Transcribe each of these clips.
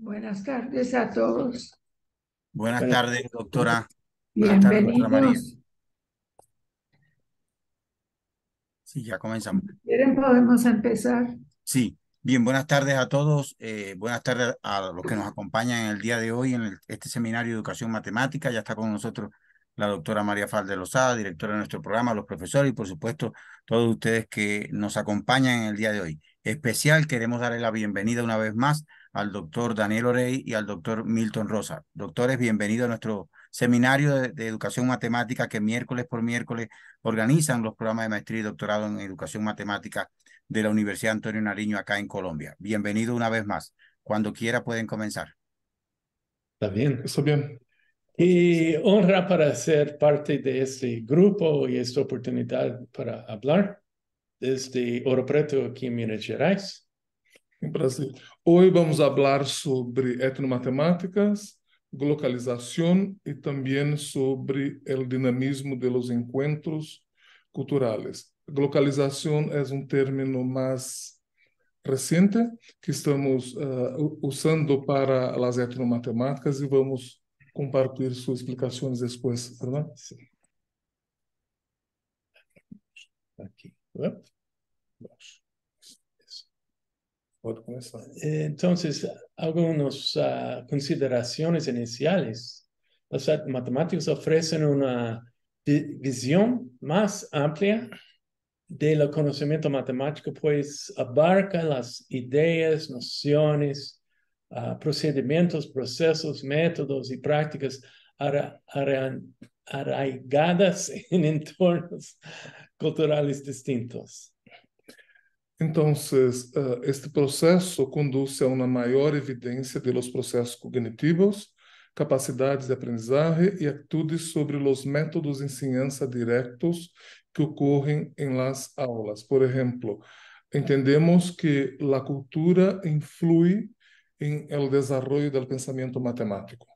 Buenas tardes a todos. Buenas, tardes, doctora. Bienvenidos. Sí, ya comenzamos. ¿Quieren podemos empezar? Sí. Bien, buenas tardes a todos. Eh, buenas tardes a los que nos acompañan en el día de hoy en este seminario de educación matemática. Ya está con nosotros la doctora María Falde Lozada, directora de nuestro programa, los profesores y por supuesto todos ustedes que nos acompañan en el día de hoy. Especial, queremos darle la bienvenida una vez más al doctor Daniel Orey y al doctor Milton Rosa. Doctores, bienvenidos a nuestro seminario de, educación matemática que miércoles por miércoles organizan los programas de maestría y doctorado en educación matemática de la Universidad Antonio Nariño acá en Colombia. Bienvenido una vez más. Cuando quiera pueden comenzar. Está bien, está bien. Y honra para ser parte de este grupo y esta oportunidad para hablar desde Oro Preto aquí en Gerais. em Brasil. Hoje vamos falar sobre etnomatemáticas, localização e também sobre o dinamismo de los encuentros culturales. Localização é um término mais recente que estamos uh, usando para as etnomatemáticas e vamos compartilhar suas explicações depois, Fernando. Sim. Aqui, né? Baixo. Eh, entonces, algunas ah, consideraciones iniciales. los matemáticos ofrecen una visión más amplia del conocimiento matemático, pues abarca las ideas, nociones, ah, procedimientos, procesos, métodos y prácticas arraigadas en entornos culturales distintos. Então, uh, este processo conduz a uma maior evidência dos processos cognitivos, capacidades de aprendizagem e atitudes sobre os métodos de ensinança diretos que ocorrem em las aulas. Por exemplo, entendemos que a cultura influi em el desarrollo del pensamiento matemático.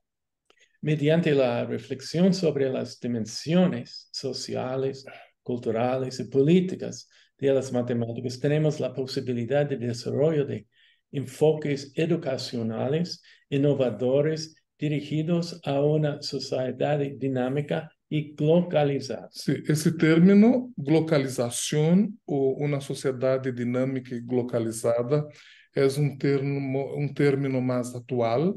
Mediante la reflexión sobre las dimensiones sociales, culturales e políticas de las matemáticas, tenemos la posibilidad de desarrollo de enfoques educacionales innovadores dirigidos a una sociedad dinámica y localizada. Sí, ese término, localización, o una sociedad dinámica y localizada, es un término, un término más actual,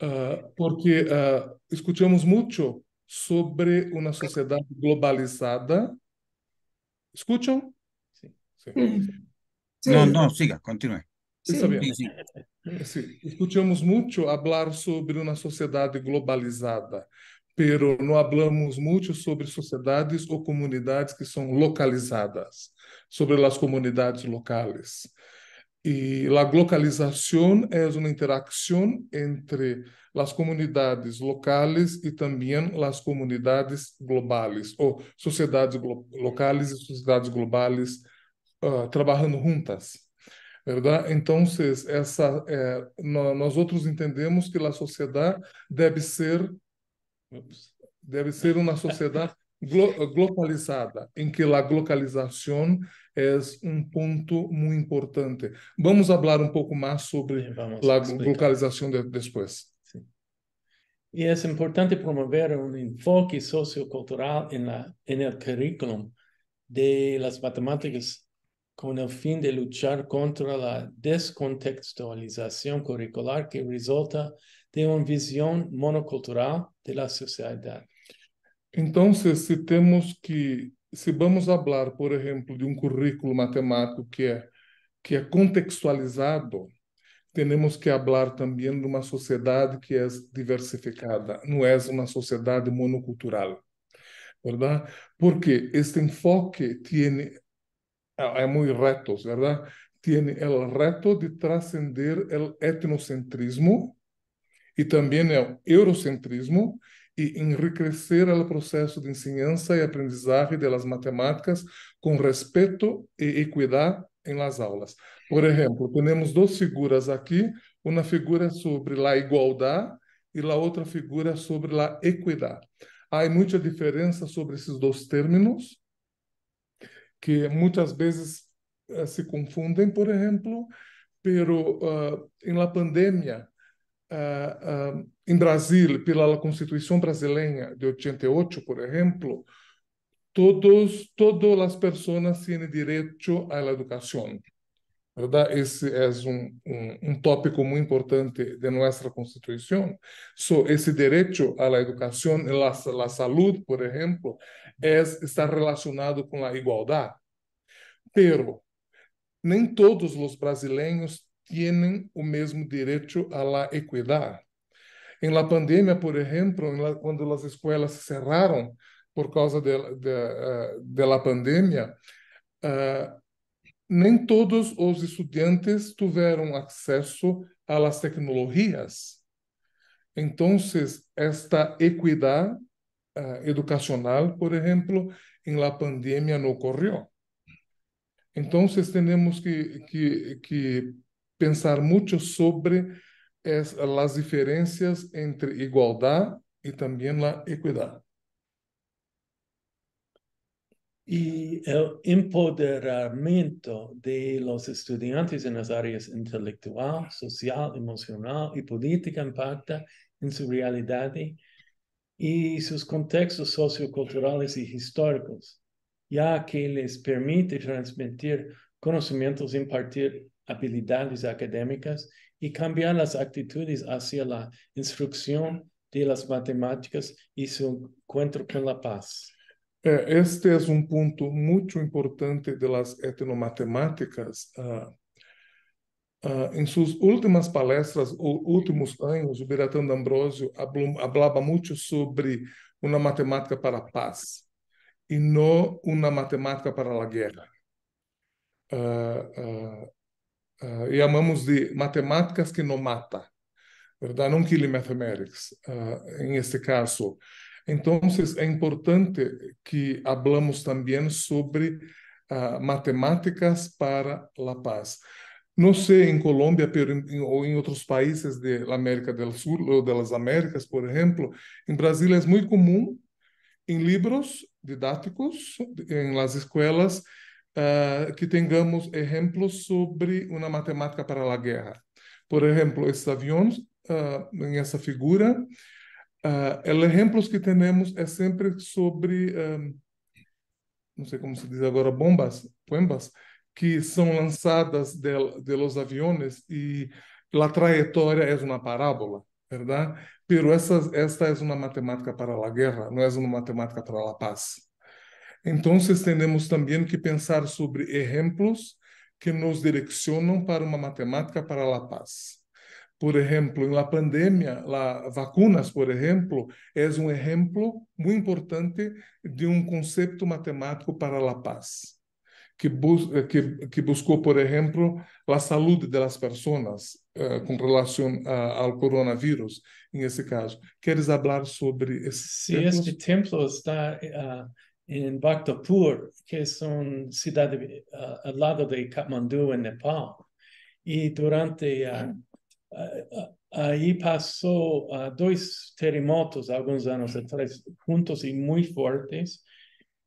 ah, porque ah, escuchamos mucho sobre una sociedad globalizada. ¿Escuchan? Sí. No, no, siga, continúe. Está bem. Sí, escuchamos mucho hablar sobre uma sociedade globalizada, pero não hablamos muito sobre sociedades ou comunidades que são localizadas, sobre as comunidades locais. E a globalização é uma interação entre as comunidades locais e também as comunidades globais, ou sociedades glo locais e sociedades globais uh, trabalhando juntas. então Entonces, essa, é, nós outros entendemos que a sociedade deve ser deve ser uma sociedade globalizada, em que a globalização é um ponto muito importante. Vamos falar um pouco mais sobre a globalização de, depois. E é importante promover um enfoque sociocultural no currículo en de las matemáticas con el fin de luchar contra la descontextualización curricular que resulta de una visión monocultural de la sociedad. Entonces, si temos que, si vamos a hablar, por ejemplo, de un currículo matemático que es que contextualizado, tenemos que hablar también de una sociedad que es diversificada, no es una sociedad monocultural, ¿verdad? Porque este enfoque tiene... é ah, muito retos, verdade? Tem o reto de trascender o etnocentrismo e também o eurocentrismo e enriquecer o processo de enseñanza e aprendizagem das matemáticas com respeito e equidade em las aulas. Por exemplo, temos duas figuras aqui: uma figura sobre la igualdade e a outra figura sobre a equidade. Há muita diferença sobre esses dois termos que muchas veces eh, se confunden, por ejemplo, pero ah, en la pandemia, ah, ah, en Brasil, por la Constitución brasileña de 88, por ejemplo, todos, todas personas tienen derecho a la educación, ¿verdad? Ese es un, un, tópico muy importante de nuestra constitución. ese derecho a la educación, la, la salud, por ejemplo, é, está relacionado com a igualdade. Pero, nem todos os brasileiros têm o mesmo direito à equidade. Em la pandemia, por exemplo, quando as escolas se cerraram por causa da de, de, eh, pandemia, uh, nem todos os estudantes tiveram acesso às tecnologias. Então, esta equidade Eh, educacional, por ejemplo, en la pandemia no ocurrió. Entonces tenemos que, pensar mucho sobre las diferencias entre igualdad y también la equidad. Y el empoderamiento de los estudiantes en las áreas intelectual, social, emocional y política impacta en su realidad y sus contextos socioculturales y históricos, ya que les permite transmitir conocimientos, impartir habilidades académicas y cambiar las actitudes hacia la instrucción de las matemáticas y su encuentro con la paz. Eh, este es un punto muy importante de las etnomatemáticas. Ah, Uh, em suas últimas palestras ou últimos anos, o Bertrand Ambrosio falava muito sobre uma matemática para a paz e não uma matemática para a guerra. Uh, uh, e chamamos de matemáticas que não mata, verdade? Não kill mathematics, em este caso. Então, é importante que hablamos também sobre matemáticas para a paz. Não sei em Colômbia ou em outros países da América do Sul ou das Américas, por exemplo, em Brasília é muito comum em livros didáticos, em las escolas, uh, ah, que tenhamos exemplos sobre uma matemática para a guerra. Por exemplo, esses aviões, uh, essa figura, uh, ah, os exemplos que temos é sempre sobre, uh, não sei como se diz agora, bombas, bombas, que são lançadas de, de los aviones e a trajetória é uma parábola, verdade? Pero essa esta é uma matemática para a guerra, não é uma matemática para a paz. Então, temos também que pensar sobre exemplos que nos direcionam para uma matemática para a paz. Por exemplo, na pandemia, lá vacunas, por exemplo, é um exemplo muito importante de um conceito matemático para a paz que, bus eh, que, que, buscou, por exemplo, a saúde das pessoas uh, eh, com relação uh, ao coronavírus, nesse caso. Queres falar sobre esses Sim, templos? Sim, este templo está uh, em Bhaktapur, que é uma cidade eh, ao lado de Kathmandu, em Nepal. E durante... aí passou ah, dois terremotos alguns anos atrás, juntos e muito fortes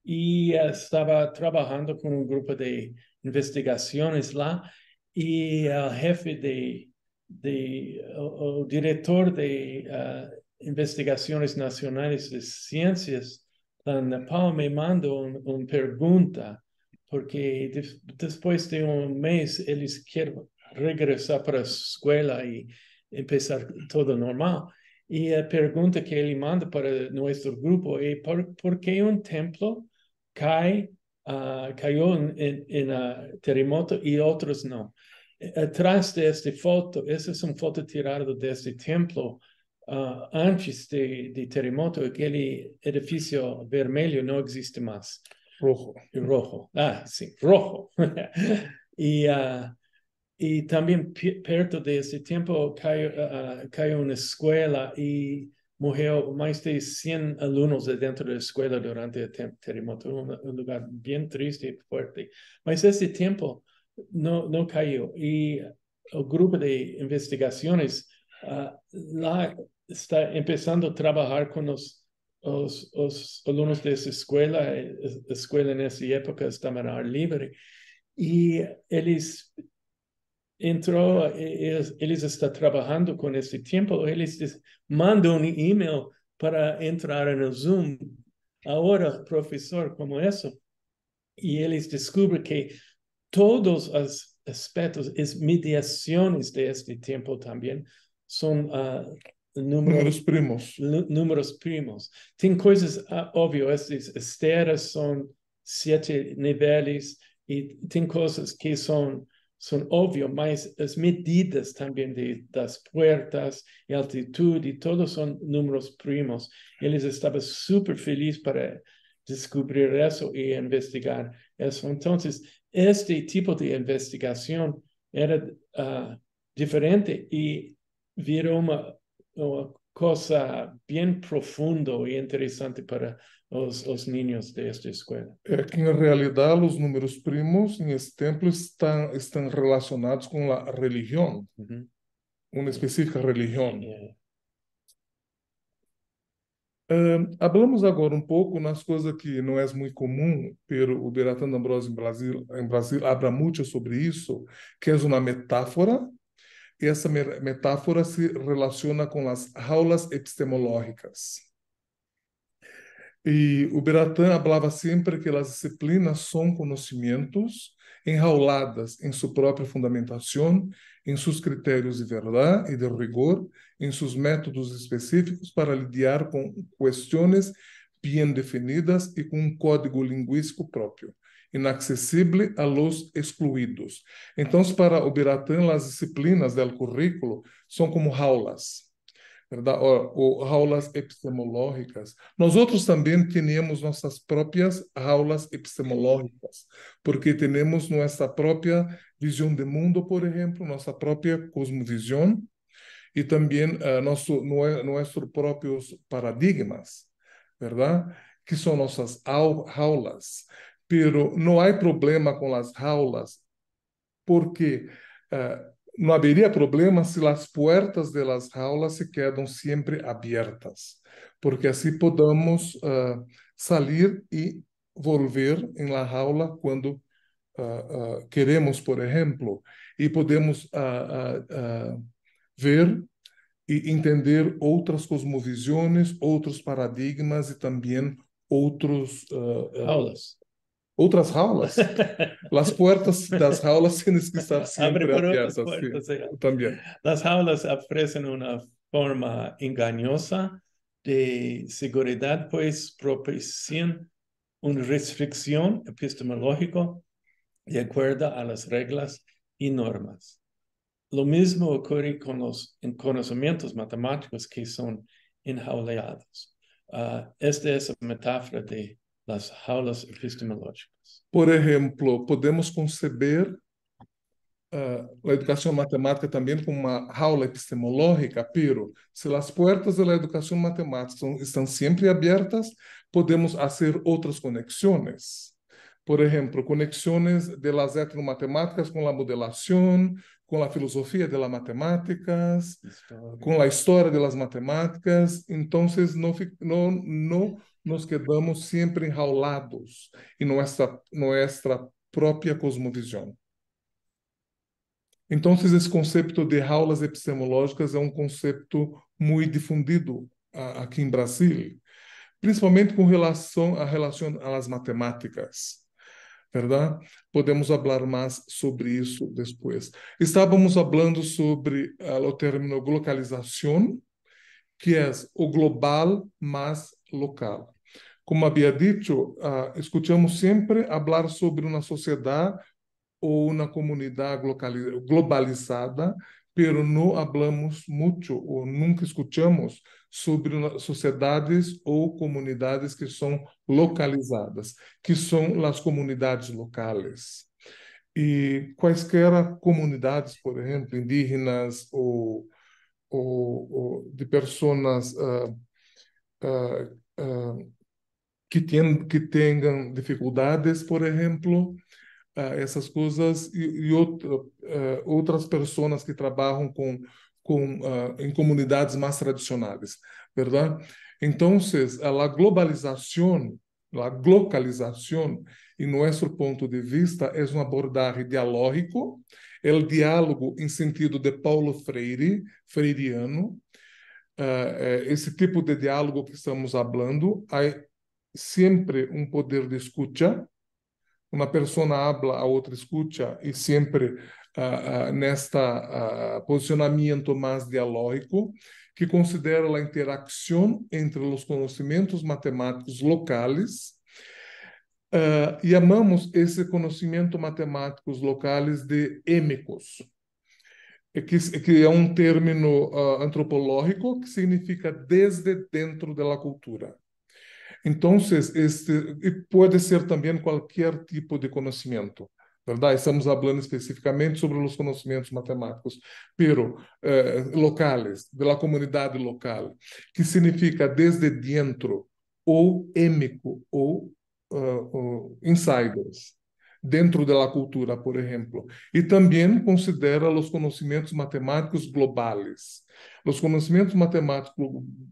y estaba trabajando con un grupo de investigaciones lá y el jefe de, de o, director de ah, investigaciones nacionales de ciencias en Nepal me mandó una pregunta porque después de un mes él quiere regresar para la escuela y empezar todo normal. Y la pregunta que él manda para nuestro grupo es, ¿por qué un templo cae, ah, cayó en, ah, terremoto y otros no. Atrás de esta foto, esa es una foto tirada de este templo ah, antes de, terremoto, aquel edificio vermelho no existe más. Rojo. Rojo, ah, sí, rojo. y, y también perto de ese tiempo cayó, cayó una escuela y murió más de 100 alumnos dentro de la escuela durante el terremoto, un, lugar bien triste y fuerte. Pero ese tiempo no, no cayó y el grupo de investigaciones ah, está empezando a trabajar con los, los, alumnos de esa escuela, la escuela en esa época estaba al libre, y ellos entró, e-, ellos, está están trabajando con este tiempo, ellos mandan un email para entrar en el Zoom. Ahora, profesor, como eso. Y ellos descubren que todos los aspectos, es mediaciones de este tiempo también son ah, números primos. Números primos. Tienen cosas uh, ah, obvias, estas esteras son siete niveles y tienen cosas que son son obvios, mas las medidas también de las puertas y altitud y todos son números primos. Ellos estaban súper feliz para descubrir eso y investigar eso. Entonces, este tipo de investigación era ah, diferente y vieron una ah, cosa bien profundo y interesante para los niños de esta escuela. Eh, que, realidad, realidad los números primos en este templo están están relacionados con la religión, una específica religión. Em, hablamos ahora hablamos poco de pouco nas que no es muy común, pero el Ambrosio Brasil, em Brasil habla mucho sobre eso, que es una metáfora essa metáfora se relaciona com as aulas epistemológicas. E o Beratã falava sempre que as disciplinas são conhecimentos enrauladas em sua própria fundamentação, em seus critérios de verdade e de rigor, em seus métodos específicos para lidar com questões bem definidas e com um código linguístico próprio inacessível a los excluídos. Então, para o Biratã, as disciplinas do currículo são como jaulas, ou O, jaulas epistemológicas. Nós outros também temos nossas próprias jaulas epistemológicas, porque temos nossa própria visão de mundo, por exemplo, nossa própria cosmovisão e também uh, nosso nossos próprios paradigmas, verdade? Que são nossas aulas pero não há problema com as jaulas, porque uh, não haveria problema se as portas das las jaulas se quedam sempre abertas, porque assim podamos uh, eh, sair e volver em la jaula quando uh, uh, queremos, por exemplo, e podemos ver e entender outras cosmovisões, outros paradigmas e também outros aulas ¿Otras jaulas. Las puertas de las jaulas tienes que estar siempre abiertas. también. Las jaulas ofrecen una forma engañosa de seguridad, pues propician una restricción epistemológica de acuerdo a las reglas y normas. Lo mismo ocurre con los conocimientos matemáticos que son enjaulados. Ah, esta es la metáfora de las jaulas epistemológicas. Por exemplo, podemos conceber uh, a educação matemática também como uma jaula epistemológica, pero se as portas da educação matemática estão sempre abertas, podemos fazer outras conexões. Por exemplo, conexões de las etnomatemáticas com a modelação, com a filosofia de las matemáticas, com a história de las matemáticas. Então, não, não, não nos quedamos sempre enraulados em nossa, nossa própria cosmovisão. Então, esse conceito de aulas epistemológicas é um conceito muito difundido aqui em Brasil, principalmente com relação à relação às matemáticas, verdade? Podemos falar mais sobre isso depois. Estávamos falando sobre uh, o termo globalização, que é o global mais local. Como havia dito, uh, escutamos sempre falar sobre uma sociedade ou uma comunidade globalizada, pero não falamos muito ou nunca escutamos sobre sociedades ou comunidades que são localizadas, que são as comunidades locais. E quaisquer comunidades, por exemplo, indígenas ou, ou, ou de pessoas uh, uh, ah, que, tem, que tenham dificuldades, por exemplo, uh, ah, essas coisas, e, e uh, ah, outras pessoas que trabalham com, com, em comunidades mais tradicionais, verdade? Então, a globalização, a localização, em nosso ponto de vista, é um abordagem dialógico, é o diálogo em sentido de Paulo Freire, freiriano, é, é, esse tipo de diálogo que estamos falando, há sempre um poder de escuta. Uma pessoa habla, a outra escuta, e sempre uh, nesta posicionamento mais dialógico, que considera a interação entre os conhecimentos matemáticos locais Uh, e amamos esse conhecimento matemáticos locais de êmicos, é que, é que é um termo uh, ah, antropológico que significa desde dentro da cultura. Então, este pode ser também qualquer tipo de conhecimento. Verdade? Estamos falando especificamente sobre os conhecimentos matemáticos, pero eh, locais, da comunidade local, que significa desde dentro, ou êmico, ou uh, insiders dentro da cultura, por exemplo, e também considera os conhecimentos matemáticos globais. Os conhecimentos matemáticos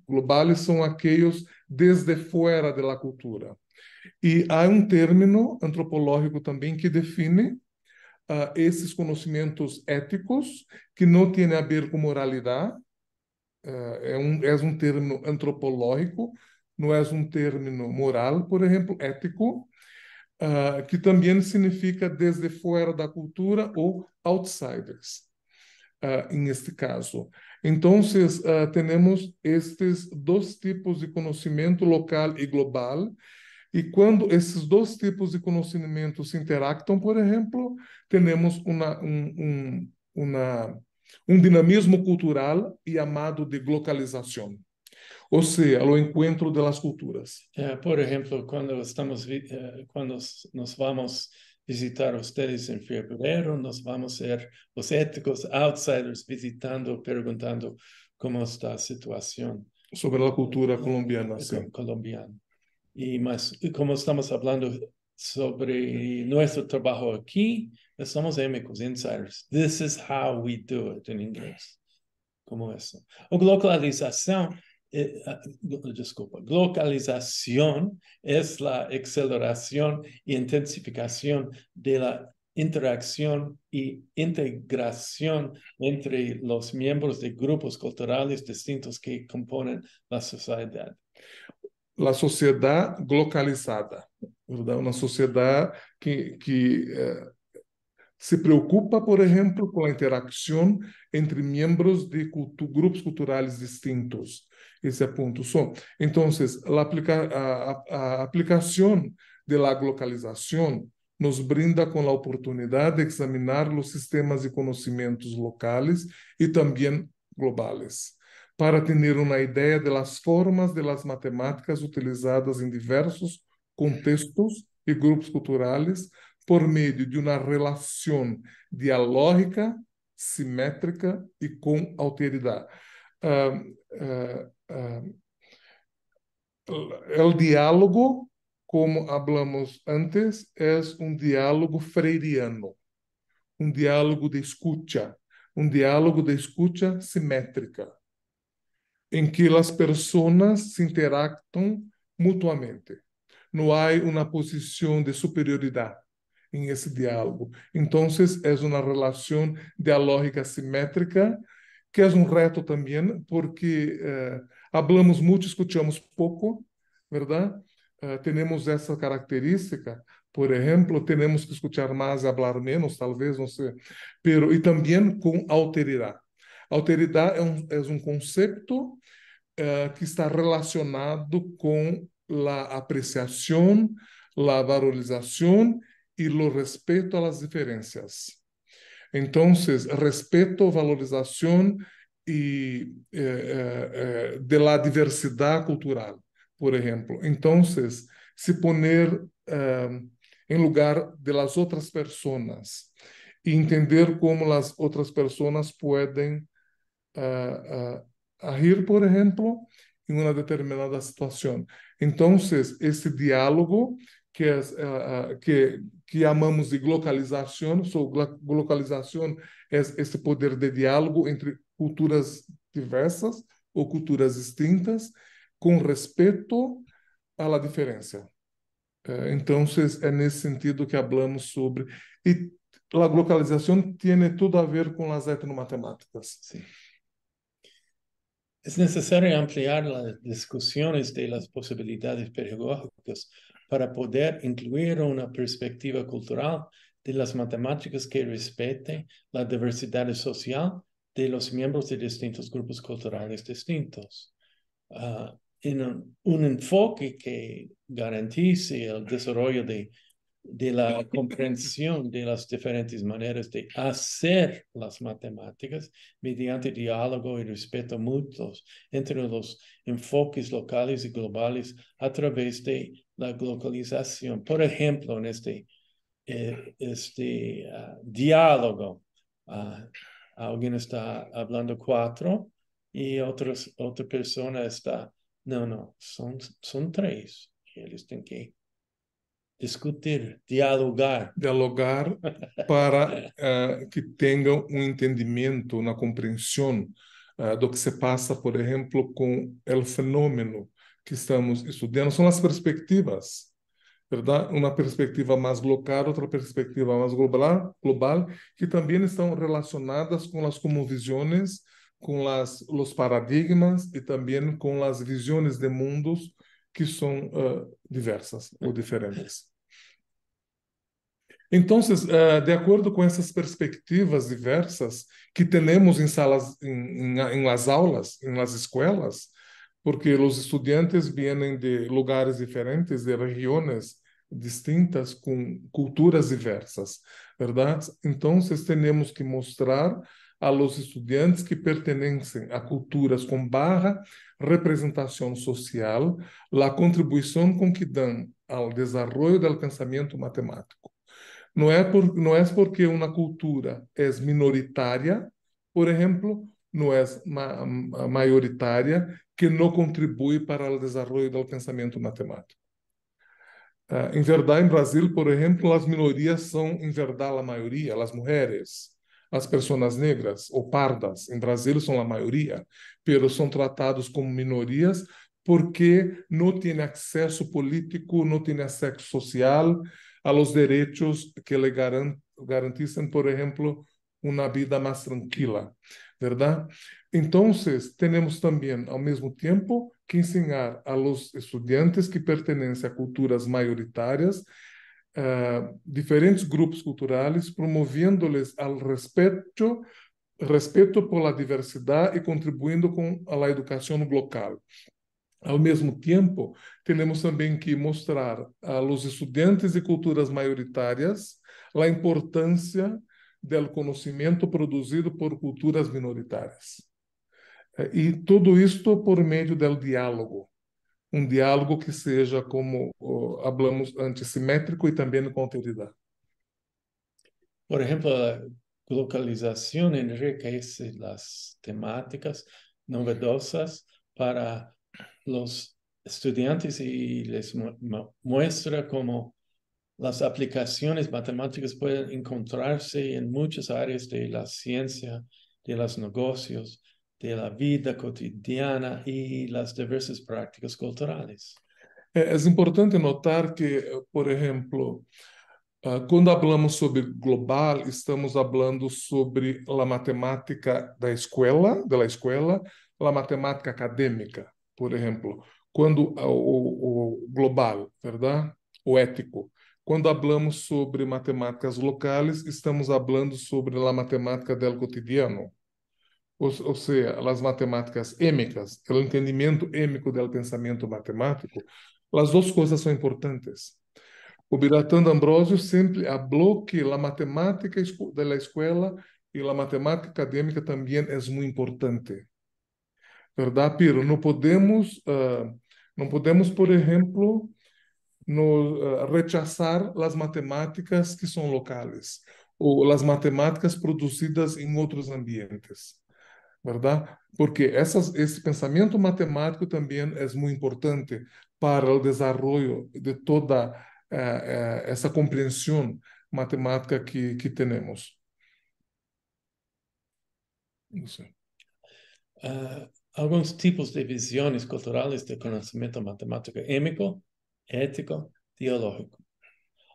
globais são aqueles desde fora da cultura. E há um término antropológico também que define uh, esses conhecimentos éticos que não têm a ver com moralidade. Uh, é, um, é um termo antropológico, não é um termo moral, por exemplo, ético uh, que também significa desde fora da cultura ou outsiders, uh, em este caso. Então, uh, temos estes dois tipos de conhecimento local e global, e quando esses dois tipos de conhecimento se interactam, por exemplo, temos uma, um, um, uma, um dinamismo cultural e amado de localização ou seja ao encontro das culturas. Eh, por exemplo, quando estamos quando eh, nos vamos visitar vocês em fevereiro, nós vamos ser os éticos outsiders visitando, perguntando como está a situação sobre a cultura eh, colombiana, sim. colombiana. E mas como estamos falando sobre nosso trabalho aqui, nós somos émicos, insiders. This is how we do it em inglês. Como isso. A globalização Eh, ah, disculpa, localización es la aceleración y intensificación de la interacción y integración entre los miembros de grupos culturales distintos que componen la sociedad. La sociedad localizada, Una sociedad que, que eh, se preocupa, por ejemplo, con la interacción entre miembros de grupos culturales distintos. esse ponto So, entonces, la, aplica, a, a, aplicación de la globalização nos brinda com a oportunidade de examinar os sistemas e conhecimentos locais e também globais, para ter uma ideia das formas de las matemáticas utilizadas em diversos contextos e grupos culturais por meio de uma relação dialógica, simétrica e com alteridade o ah, ah, ah, diálogo, como falamos antes, é um diálogo freiriano, um diálogo de escuta, um diálogo de escuta simétrica, em que as pessoas se interactam mutuamente. Não há uma posição de superioridade em esse diálogo. Então, é uma relação dialógica simétrica que é um reto também, porque eh, falamos muito, escutamos pouco, verdade? Eh, temos essa característica. Por exemplo, temos que escutar mais e falar menos, talvez, não sei. Pero, e também com alteridade. Alteridade é um, é um conceito eh, que está relacionado com a apreciação, a valorização e o respeito às diferenças. Entonces, respeto, valorización y eh, eh, eh, de la diversidad cultural, por ejemplo. Entonces, se poner eh, en lugar de las otras personas y entender cómo las otras personas pueden eh, eh, agir, por ejemplo, en una determinada situación. Entonces, ese diálogo que, es, uh, eh, que, que amamos de globalização, so, globalização é esse poder de diálogo entre culturas diversas ou culturas distintas com respeito à diferença. Uh, então, é nesse sentido que falamos sobre. E a globalização tem tudo a ver com as etnomatemáticas. Sim. É necessário ampliar as discussões de as possibilidades pedagógicas para poder incluir una perspectiva cultural de las matemáticas que respete la diversidad social de los miembros de distintos grupos culturales distintos. Ah, en un, enfoque que garantice el desarrollo de de la comprensión de las diferentes maneras de hacer las matemáticas mediante diálogo y respeto mutuos entre los enfoques locales y globales a través de la globalización. Por ejemplo, en este, eh, este ah, diálogo, ah, alguien está hablando cuatro y otra persona está, no, no, son, son tres. Ellos tienen que discutir, dialogar. Dialogar para uh, que tenham um entendimento, uma compreensão uh, do que se passa, por exemplo, com o fenômeno que estamos estudando. São as perspectivas, verdade? Uma perspectiva mais local, outra perspectiva mais global, global que também estão relacionadas com as cosmovisões, com as os paradigmas e também com as visões de mundos que são uh, diversas ou diferentes. Então, eh, de acordo com essas perspectivas diversas que temos em salas, em, las aulas, em las escolas, porque os estudantes vêm de lugares diferentes, de regiões distintas, com culturas diversas, verdade? Então, temos que mostrar a los estudantes que pertencem a culturas com barra representação social, a contribuição com que dão ao desenvolvimento do alcançamento matemático. Não é, por, não é porque uma cultura é minoritária, por exemplo, não é ma maioritária, que não contribui para o desenvolvimento do pensamento matemático. Uh, em verdade, em Brasil, por exemplo, as minorias são, em verdade, a maioria, as mulheres, as pessoas negras ou pardas, em Brasil são a maioria, mas são tratados como minorias porque não têm acesso político, não têm acesso social, a los derechos que le garanticen, por ejemplo, una vida más tranquila, ¿verdad? Entonces, tenemos también al mismo tiempo que enseñar a los estudiantes que pertenecen a culturas mayoritarias eh, diferentes grupos culturales, promoviéndoles al respeto, por la diversidad y contribuyendo con a la educación local. Al mismo tiempo, temos também que mostrar aos estudantes de culturas maioritárias a importância do conhecimento produzido por culturas minoritárias. Eh, e tudo isto por meio do diálogo, um diálogo que seja, como oh, hablamos, antissimétrico e também conteúdo. Por exemplo, a localização enriquece as temáticas novedosas para os estudiantes y les muestra cómo las aplicaciones matemáticas pueden encontrarse en muchas áreas de la ciencia, de los negocios, de la vida cotidiana y las diversas prácticas culturales. Eh, es importante notar que, eh, por ejemplo, ah, cuando hablamos sobre global, estamos hablando sobre la matemática da escola, da escuela, la matemática académica, por ejemplo. quando o, o global, verdade? O ético. Quando falamos sobre matemáticas locais, estamos falando sobre a matemática del cotidiano, ou, ou seja, as matemáticas êmicas, o entendimento êmico do pensamento matemático. As duas coisas são importantes. O Biratanda Ambrosio sempre falou que a matemática da escola e a matemática acadêmica também é muito importante verdade? Pero não podemos, uh, eh, não podemos, por exemplo, no, uh, rechazar as matemáticas que são locais ou as matemáticas produzidas em outros ambientes, verdade? Porque essas, esse pensamento matemático também é muito importante para o desenvolvimento de toda uh, eh, essa compreensão matemática que, que temos. Não sei. Uh, ah, algunos tipos de visiones culturales de conocimiento matemático émico, ético, teológico.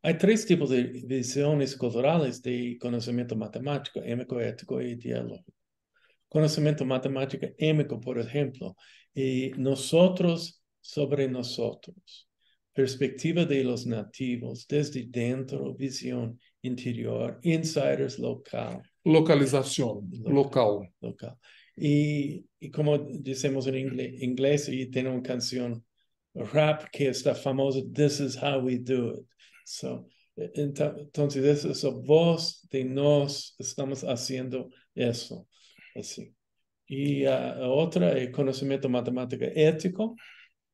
Hay tres tipos de visiones culturales de conocimiento matemático, émico, ético y teológico. Conocimiento matemático émico, por ejemplo, y nosotros sobre nosotros, perspectiva de los nativos desde dentro, visión interior, insiders local. Localización, Local. local. Y, y como decimos en inglés, y tiene una canción rap que está famosa, This is how we do it. So, e-, entonces, es la voz de nos estamos haciendo eso. Así. Y ah, otra, el conocimiento matemático ético.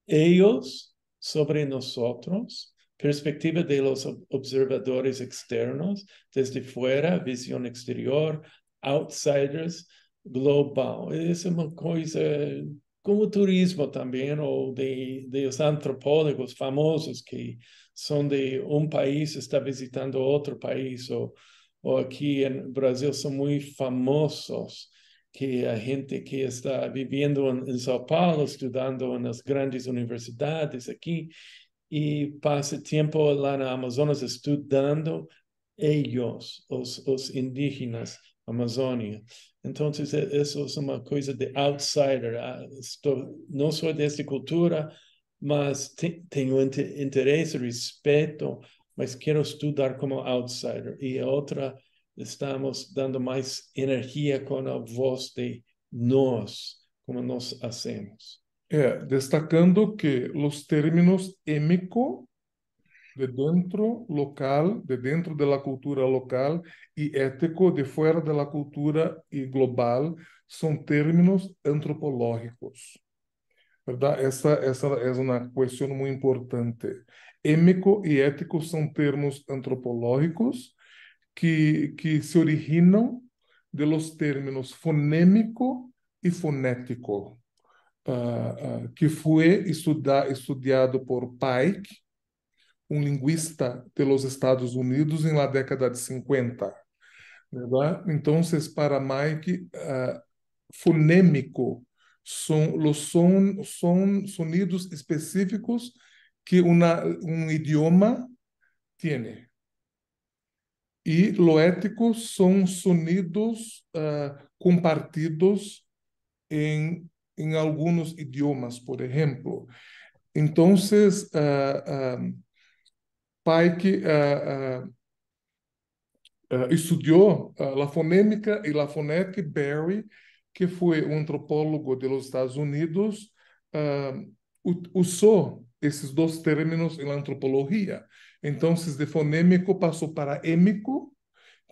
Ellos sobre nosotros, perspectiva de los observadores externos, desde fuera, visión exterior, outsiders, global. Es una cosa como turismo también o de, de antropólogos famosos que son de un país está visitando otro país, o aquí en Brasil son muy famosos que a gente que está viviendo en São Paulo, estudiando en las grandes universidades aquí y pasa tiempo en na Amazonas estudiando ellos los os indígenas Amazônia. Então, isso é uma coisa de outsider. Ah, Estou, não sou dessa cultura, mas te, tenho interesse, respeito, mas quero estudar como outsider. E outra, estamos dando mais energia com a voz de nós, como nós fazemos. É, destacando que os términos émico de dentro local, de dentro de la cultura local y ético de fuera de la cultura y global son términos antropológicos. ¿Verdad? Esa, es una cuestión muy importante. Émico y ético son términos antropológicos que, se originan de los términos fonémico y fonético, ah, ah, que fue estudiado por Pike um linguista pelos Estados Unidos la década de 50. Verdade? Né? Então, para Mike, uh, fonêmico são son, son, sonidos específicos que um idioma tem. E loéticos são sonidos uh, compartidos em, em alguns idiomas, por exemplo. Então, uh, uh, Pike uh, eh, uh, eh, eh, estudou a fonêmica e a fonética Barry, que foi um antropólogo dos Estados Unidos, usou esses dois termos na antropologia. Então, de fonêmico passou para êmico,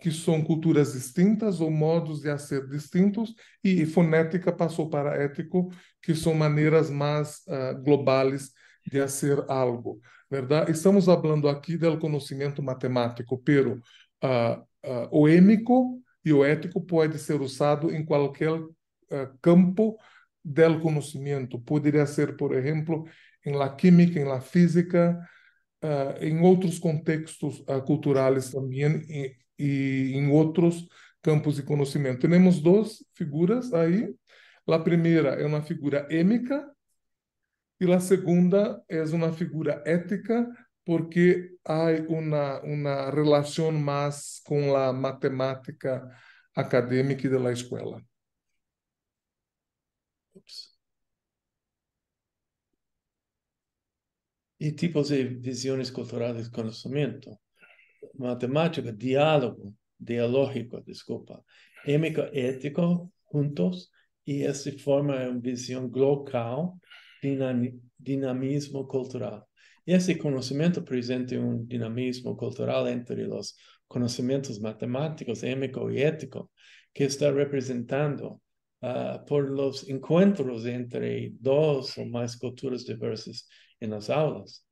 que são culturas distintas ou modos de ser distintos, e fonética passou para ético, que são maneiras mais uh, globais de ser algo. Estamos falando aqui do conhecimento matemático, pero uh, uh, o émico e o ético pode ser usado em qualquer uh, campo do conhecimento. Poderia ser, por exemplo, em la química, em la física, em outros contextos culturais também e, em outros campos de conhecimento. Temos duas figuras aí. A primeira é uma figura émica, e a segunda é uma figura ética porque há uma uma relação mais com a matemática acadêmica da escola. E tipos de visões culturais de conhecimento, matemática, diálogo, dialógico, desculpa, émico, ético, juntos, e essa forma é uma visão global dinamismo cultural. Y ese conocimiento presenta un dinamismo cultural entre los conocimientos matemáticos, émico y ético, que está representando ah, por los encuentros entre dos o más culturas diversas en las aulas.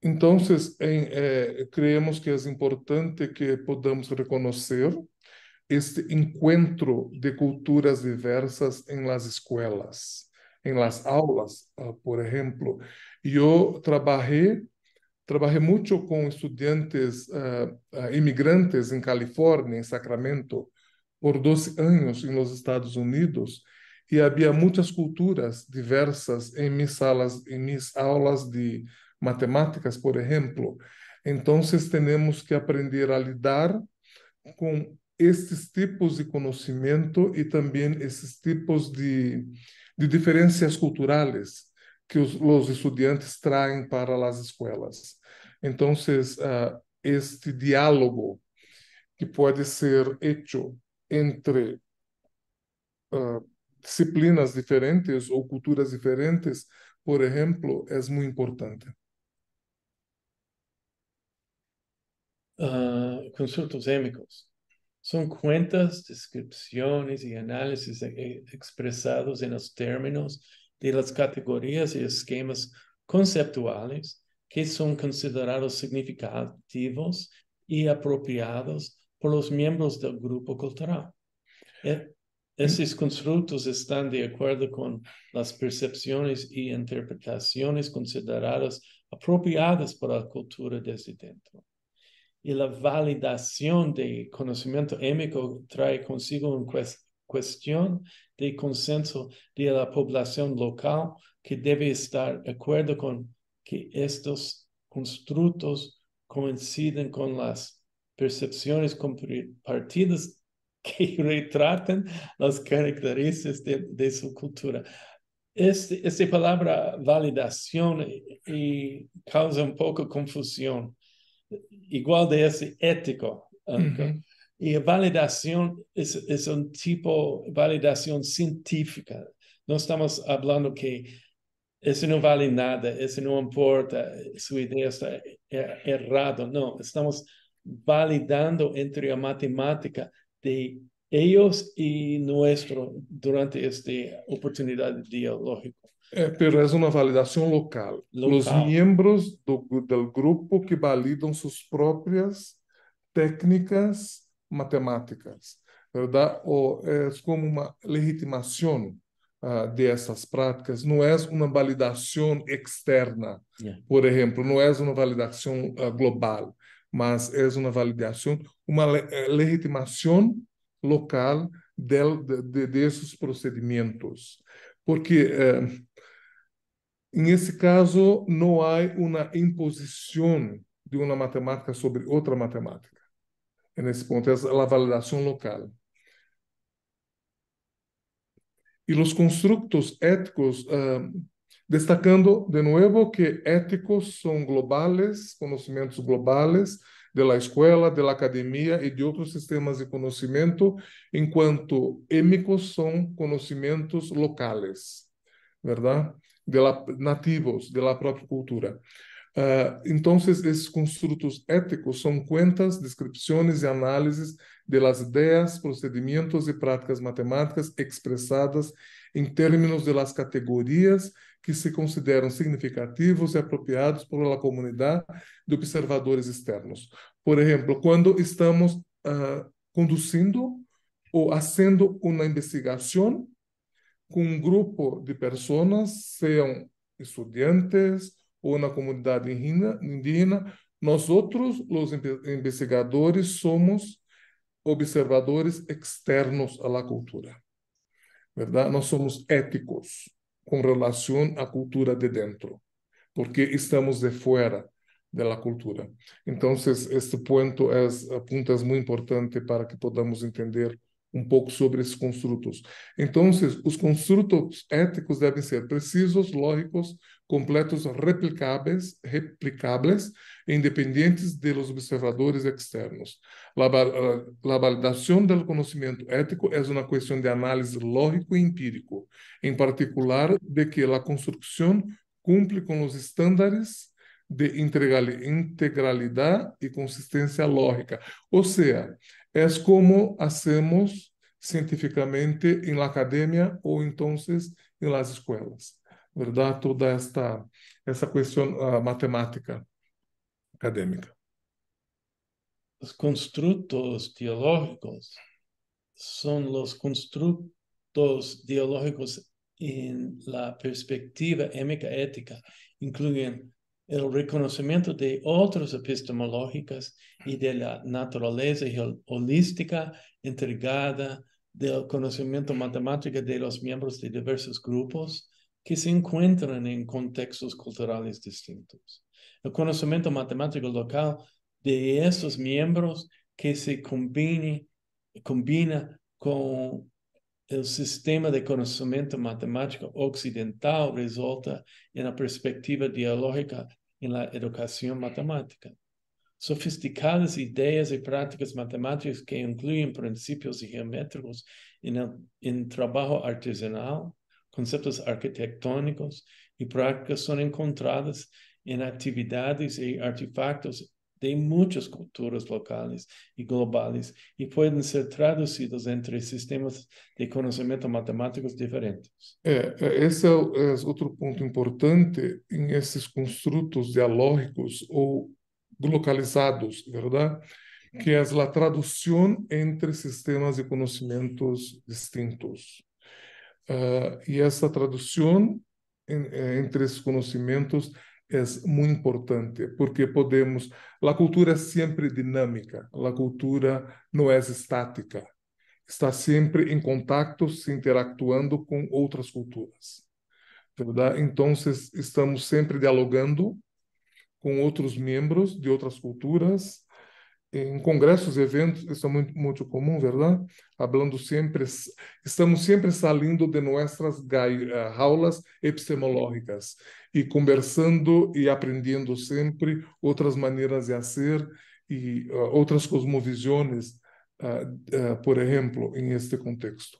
Entonces, eh, creemos que es importante que podamos reconocer este encuentro de culturas diversas en las escuelas. em las aulas, ah, por exemplo, eu trabalhei trabalhei muito com estudantes uh, ah, ah, inmigrantes em Califórnia, em Sacramento, por 12 anos nos Estados Unidos e havia muitas culturas diversas em minhas salas, em minhas aulas de matemáticas, por exemplo. Então, temos que aprender a lidar com esses tipos de conhecimento e também esses tipos de de diferenças culturais que os, os estudantes traem para as escolas. Então, uh, este diálogo que pode ser feito entre uh, disciplinas diferentes ou culturas diferentes, por exemplo, é muito importante. Uh, ah, consultos émicos. Son cuentas, descripciones y análisis eh, eh, expresados en los términos de las categorías y esquemas conceptuales que son considerados significativos y apropiados por los miembros del grupo cultural. E, esos constructos están de acuerdo con las percepciones y interpretaciones consideradas apropiadas para la cultura desde dentro y la validación de conocimiento émico trae consigo una cuestión de consenso de la población local que debe estar de acuerdo con que estos constructos coinciden con las percepciones compartidas que retraten las características de, su cultura. Este, esta palabra validación eh, eh, causa un poco confusión igual de ese ético. Y validación es, un tipo de validación científica. No estamos hablando que eso no vale nada, eso no importa, su idea está er-, errada. No, estamos validando entre la matemática de ellos y nuestro durante esta oportunidad ideológica. É, pero es una validación local. local. Los miembros do, del grupo que validam suas próprias técnicas matemáticas, ¿verdad? O es como uma legitimação uh, ah, dessas práticas, não é uma validação externa, yeah. por exemplo, não é uma validação uh, ah, global, mas é uma validação, uma le eh, legitimação local del, de, de, de procedimentos. Porque eh, En ese caso, no hay una imposición de una matemática sobre otra matemática. En ese punto es la validación local. Y los constructos éticos, eh, destacando de nuevo que éticos son globales, conocimientos globales de la escuela, de la academia y de otros sistemas de conocimiento, cuanto émicos son conocimientos locales, ¿verdad? de la, nativos de la própria cultura. Uh, então, esses construtos éticos são contas, descrições e análises de las ideias, procedimentos e práticas matemáticas expressadas em termos de las categorias que se consideram significativos e apropriados por la comunidade de observadores externos. Por exemplo, quando estamos uh, conduzindo ou fazendo uma investigação com um grupo de pessoas, sejam estudantes ou na comunidade indígena, nós outros, os investigadores, somos observadores externos à cultura. verdade? Nós somos éticos com relação à cultura de dentro, porque estamos de fora da cultura. Então, este ponto é, ponto é muito importante para que podamos entender um pouco sobre esses construtos. Então, os construtos éticos devem ser precisos, lógicos, completos, replicáveis, replicáveis, independentes dos observadores externos. A validação eh, do conhecimento ético é uma questão de análise lógico e empírico, em particular de que a construção cumpre com os estándares de integralidade e consistência lógica. Ou seja, Es como hacemos científicamente en la academia o entonces en las escuelas, ¿verdad? Toda esta, esta cuestión ah, matemática académica. Los constructos teológicos son los constructos teológicos en la perspectiva émica ética, incluyen el reconocimiento de otras epistemológicas y de la naturaleza holística entregada del conocimiento matemático de los miembros de diversos grupos que se encuentran en contextos culturales distintos. El conocimiento matemático local de esos miembros que se combine, combina con el sistema de conocimiento matemático occidental resulta en la perspectiva dialógica en la educación matemática. Sofisticadas ideas y prácticas matemáticas que incluyen principios geométricos en en trabajo artesanal, conceptos arquitectónicos y prácticas son encontradas en actividades y artefactos de muitas culturas locais e globais e podem ser traduzidos entre sistemas de conhecimento matemáticos diferentes. É, é esse é, é outro ponto importante em esses construtos dialógicos ou localizados, verdade? Que é a tradução entre sistemas de conhecimentos distintos. Uh, e essa tradução é, entre esses conhecimentos é muito importante porque podemos, A cultura é sempre dinâmica. A cultura não é estática, está sempre em contato, se interactuando com outras culturas, Então, estamos sempre dialogando com outros membros de outras culturas, em eh, congressos, eventos, isso é muito, muito comum, verdade? Hablando sempre, estamos sempre saindo de nossas eh, aulas epistemológicas e conversando e aprendendo sempre outras maneiras de fazer e uh, outras cosmovisões, uh, eh, uh, por exemplo, em este contexto.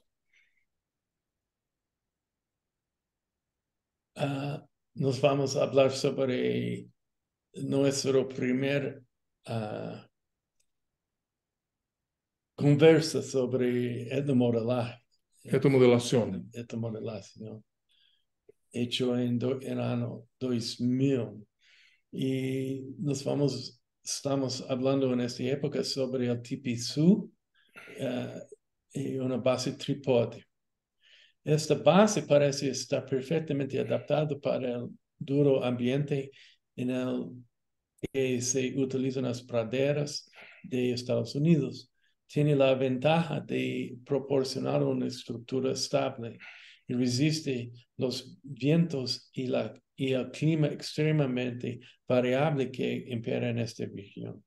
Ah, nós vamos falar sobre nosso primeiro uh, ah, conversa sobre etnomodelar. Etomodelación. Etomodelación. Hecho en, el año 2000. Y nos vamos, estamos hablando en esta época sobre el TPSU eh, y una base trípode. Esta base parece estar perfectamente adaptada para el duro ambiente en el que se utilizan las praderas de Estados Unidos tiene la ventaja de proporcionar una estructura estable y resiste los vientos y, el clima extremadamente variable que impera en esta región.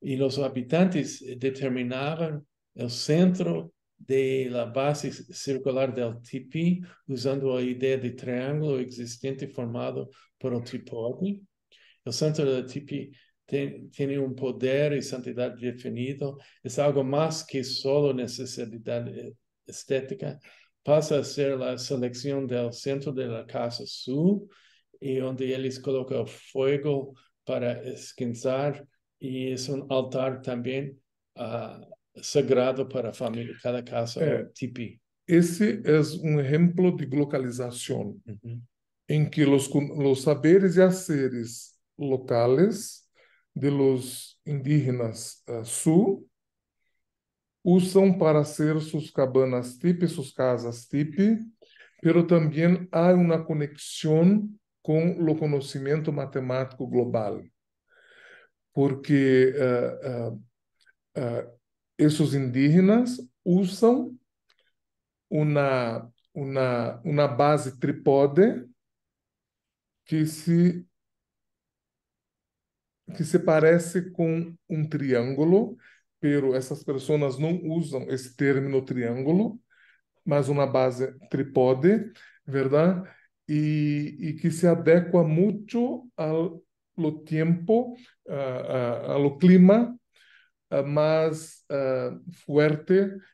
Y los habitantes determinaban el centro de la base circular del tipi usando la idea de triángulo existente formado por el tripoide. El centro del tipi tiene un poder y santidad definido, es algo más que solo necesidad eh, estética, pasa a ser la selección del centro de la casa su y donde él coloca fuego para esquinzar y es un altar también ah, sagrado para familia, cada casa eh, tipi. Ese es un ejemplo de localización en que los saberes y haceres locales de los indígenas uh, eh, sul usam para ser suas cabanas tipe, suas casas tipe, pero também há uma conexão com o conhecimento matemático global, porque uh, eh, uh, eh, esses indígenas usam uma, uma, uma base tripode que se que se parece com um triângulo, pero essas pessoas não usam esse término triângulo, mas uma base tripode, verdade? E, e que se adequa muito ao, tempo, ao clima mais uh, forte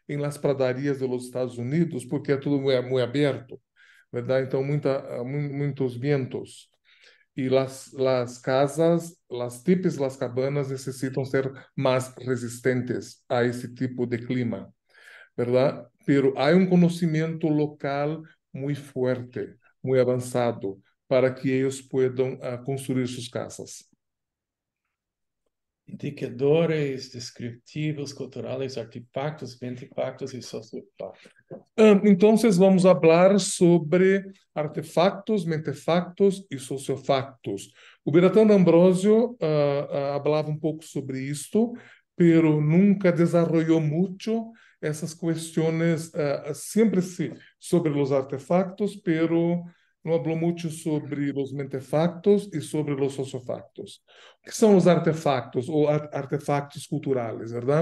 em las pradarias dos Estados Unidos, porque é tudo muito, muito aberto, verdade? Então muita, muitos ventos. y las, las casas, las tipis, las cabanas necesitan ser más resistentes a ese tipo de clima, ¿verdad? Pero hay un conocimiento local muy fuerte, muy avanzado, para que ellos puedan ah, construir sus casas. indicadores descritivos culturais, artefactos, benefactos e sociopactos. Ah, então, vamos falar sobre artefactos, mentefactos e sociofactos. O Bertrand Ambrosio ah, ah, falava uh, uh, um pouco sobre isto, mas nunca desarrollou muito essas questões, uh, sempre sobre os artefactos, pero no hablo mucho sobre los mentefactos y sobre los sociofactos. ¿Qué que são os artefactos o artefactos culturales? Son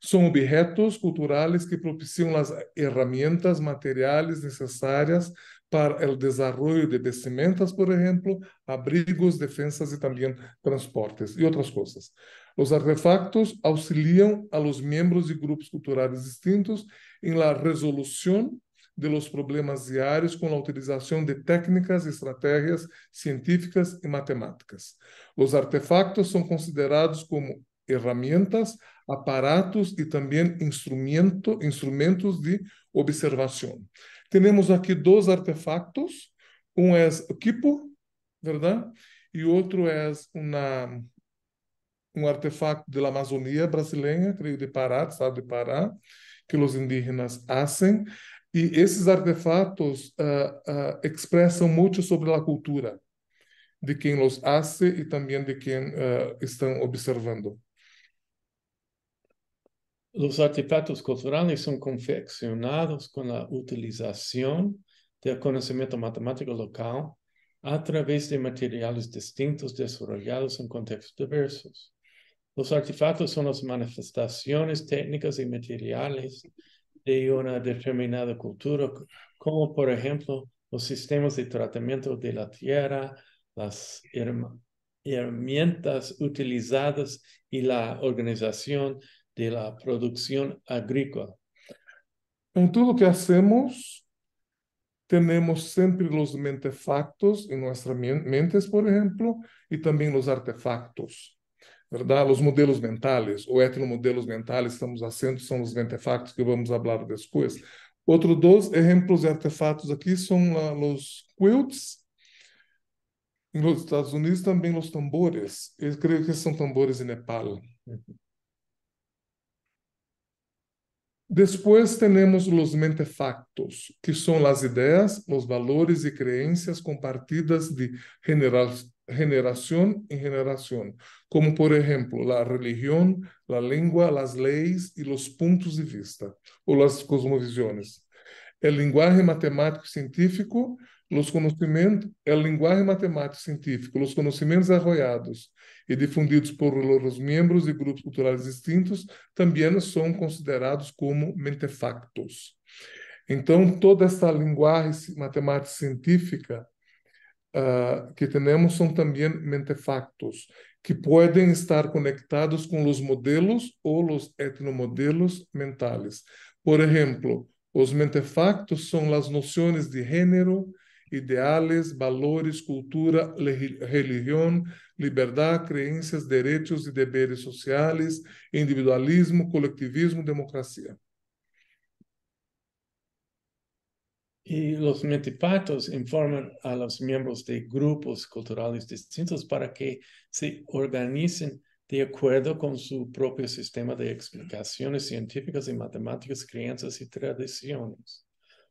São objetos culturales que propician las herramientas materiales necesarias para el desarrollo de vestimentas, por ejemplo, abrigos, defensas y también transportes y otras cosas. Los artefactos auxilian a los miembros de grupos culturales distintos en la resolución de los problemas diários com a utilização de técnicas, estratégias científicas e matemáticas. Os artefactos são considerados como ferramentas, aparatos e também instrumento, instrumentos de observação. Temos aqui dois artefactos, um é o Kipo, verdade? E outro é uma um artefato da Amazônia brasileira, creio de Pará, estado de Pará, que os indígenas fazem. Y e esses artefatos ah, ah, expresan mucho sobre la cultura de quien los hace y e también de quien ah, están observando. Los artefactos culturales son confeccionados con la utilización del conocimiento matemático local a través de materiales distintos desarrollados en contextos diversos. Los artefactos son las manifestaciones técnicas y materiales de una determinada cultura, como por ejemplo los sistemas de tratamiento de la tierra, las herramientas utilizadas y la organización de la producción agrícola. En todo lo que hacemos, tenemos siempre los mentefactos en nuestras mentes, por ejemplo, y también los artefactos. verdade, os modelos mentais, o etnomodelos mentais estamos acendo são os artefatos que vamos falar depois. Outros dois exemplos de artefatos aqui são ah, os quilts. Nos Estados Unidos também os tambores. Eu creio que são tambores em Nepal. Depois temos os mentefactos, que são as ideias, os valores e crenças compartidas de generais generación en generación, como por ejemplo la religión, la lengua, las leyes y los puntos de vista o las cosmovisiones. El lenguaje matemático y científico, los conocimientos, el lenguaje matemático científico, los conocimientos desarrollados y difundidos por los miembros de grupos culturales distintos también son considerados como mentefactos. Então, toda essa linguagem matemática científica Ah, que tenemos son también mentefactos, que pueden estar conectados con los modelos o los etnomodelos mentales. Por ejemplo, los mentefactos son las nociones de género, ideales, valores, cultura, religión, libertad, creencias, derechos y deberes sociales, individualismo, colectivismo, democracia. Y los metipatos informan a los miembros de grupos culturales distintos para que se organicen de acuerdo con su propio sistema de explicaciones científicas y matemáticas, creencias y tradiciones.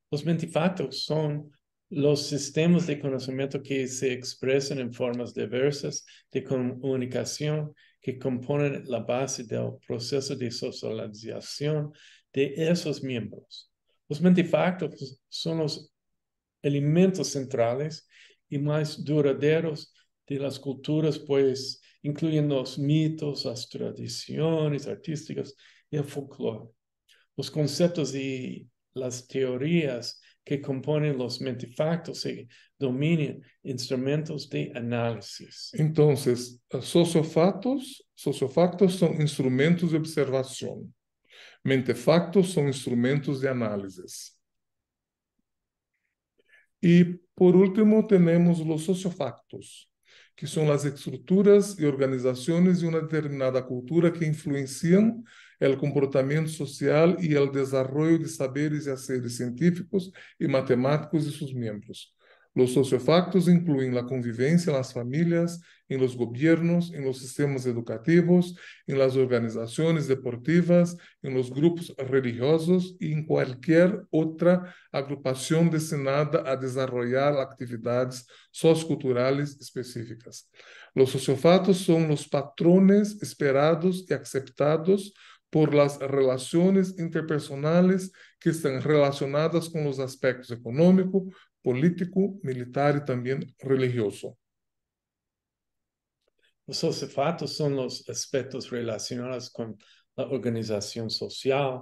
Los mentifactos son los sistemas de conocimiento que se expresan en formas diversas de comunicación que componen la base del proceso de socialización de esos miembros. Los mentefactos pues, son los elementos centrales y más duraderos de las culturas, pues incluyen los mitos, las tradiciones artísticas y el folclore. Los conceptos y las teorías que componen los mentefactos se dominan instrumentos de análisis. Entonces, sociofactos, sociofactos son instrumentos de observación. Mentefactos é são instrumentos de análises. E, por último, temos os sociofactos, que são as estruturas e organizações de uma determinada cultura que influenciam o comportamento social e o desenvolvimento de saberes e aceres científicos e matemáticos de seus membros. Los sociofactos incluyen la convivencia en las familias, en los gobiernos, en los sistemas educativos, en las organizaciones deportivas, en los grupos religiosos y en cualquier otra agrupación destinada a desarrollar actividades socioculturales específicas. Los sociofactos son los patrones esperados y aceptados por las relaciones interpersonales que están relacionadas con los aspectos económicos, político, militar y también religioso. Los sociofatos son los aspectos relacionados con la organización social,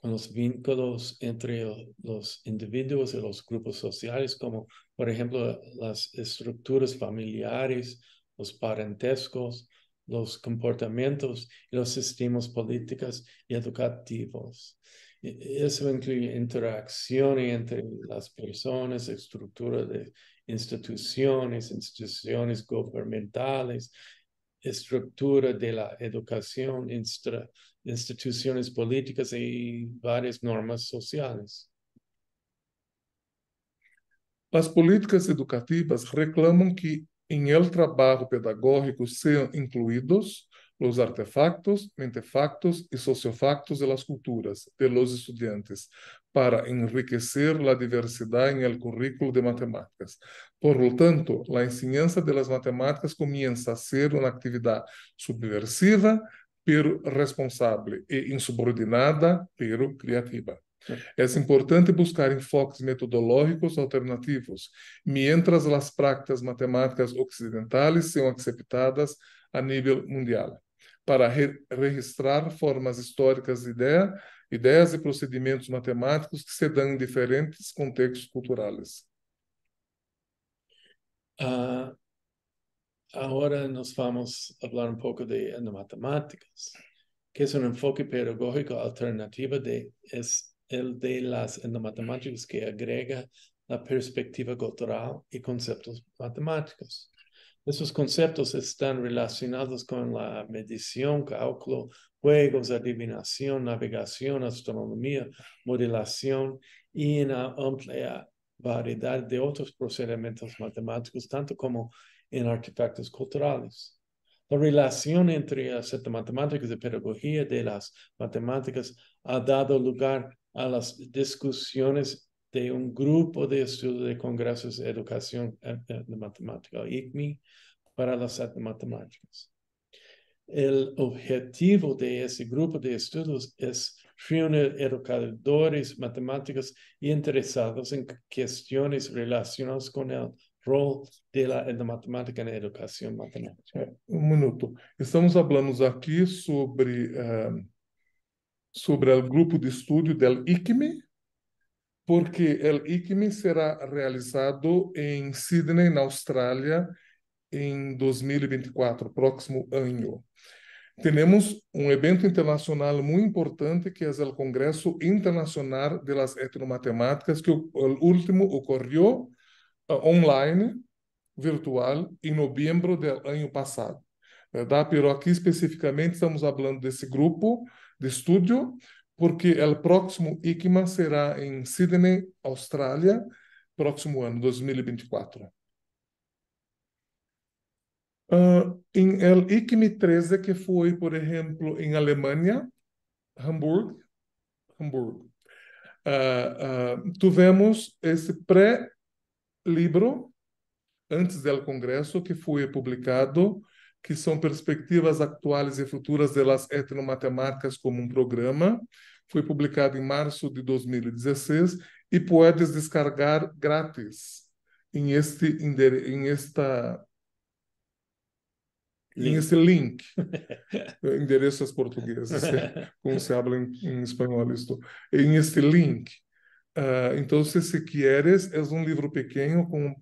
con los vínculos entre los individuos y los grupos sociales, como por ejemplo las estructuras familiares, los parentescos, los comportamientos y los sistemas políticos y educativos. E-, e-, eso incluye interacciones entre las personas, estructura de instituciones, instituciones gubernamentales, estructura de la educación, instituciones políticas y varias normas sociales. Las políticas educativas reclaman que en el trabajo pedagógico sean incluidos los artefactos, mentefactos y sociofactos de las culturas de los estudiantes para enriquecer la diversidad en el currículo de matemáticas. Por lo tanto, la enseñanza de las matemáticas comienza a ser una actividad subversiva, pero responsable, e insubordinada, pero creativa. Es importante buscar enfoques metodológicos alternativos, mientras las prácticas matemáticas occidentales sean aceptadas a nivel mundial. para re registrar formas históricas de ideia, ideias e procedimentos matemáticos que se dão em diferentes contextos culturais. Uh, agora nós vamos falar um pouco de, endomatemáticas, que é um enfoque pedagógico alternativo de é el de las endomatemáticas que agrega a perspectiva cultural e conceitos matemáticos. Esos conceptos están relacionados con la medición, cálculo, juegos, adivinación, navegación, astronomía, modelación y una amplia variedad de otros procedimientos matemáticos, tanto como en artefactos culturales. La relación entre las matemáticas y la pedagogía de las matemáticas ha dado lugar a las discusiones de un grupo de estudios de congresos de educación eh, eh, de matemática, ICMI, para las matemáticas. El objetivo de ese grupo de estudios es reunir educadores, matemáticos interesados en cuestiones relacionadas con el rol de la, matemática en la educación matemática. Eh, un minuto. Estamos hablando aquí sobre, sobre el grupo de estudio del ICMI. porque o ICME será realizado em Sydney, na Austrália, em 2024, próximo ano. Temos um evento internacional muito importante que é o Congresso Internacional das Etnomatemáticas, que o, último ocorreu uh, online, virtual, em novembro do ano passado. Tá? aqui especificamente estamos falando desse grupo de estudo porque o próximo ICMA será em Sydney, Austrália, próximo ano, 2024. Ah, em o ICME 13, que foi, por exemplo, em Alemanha, Hamburgo, Hamburgo. Uh, ah, uh, ah, tivemos esse pré-livro antes do Congresso, que foi publicado, que são perspectivas atuais e futuras das etnomatemáticas como um programa, foi publicado em março de 2016 e podes descargar grátis em este em esta link. em este link endereços portugueses como se habla em, em espanhol isto em este link uh, então se queres é um livro pequeno com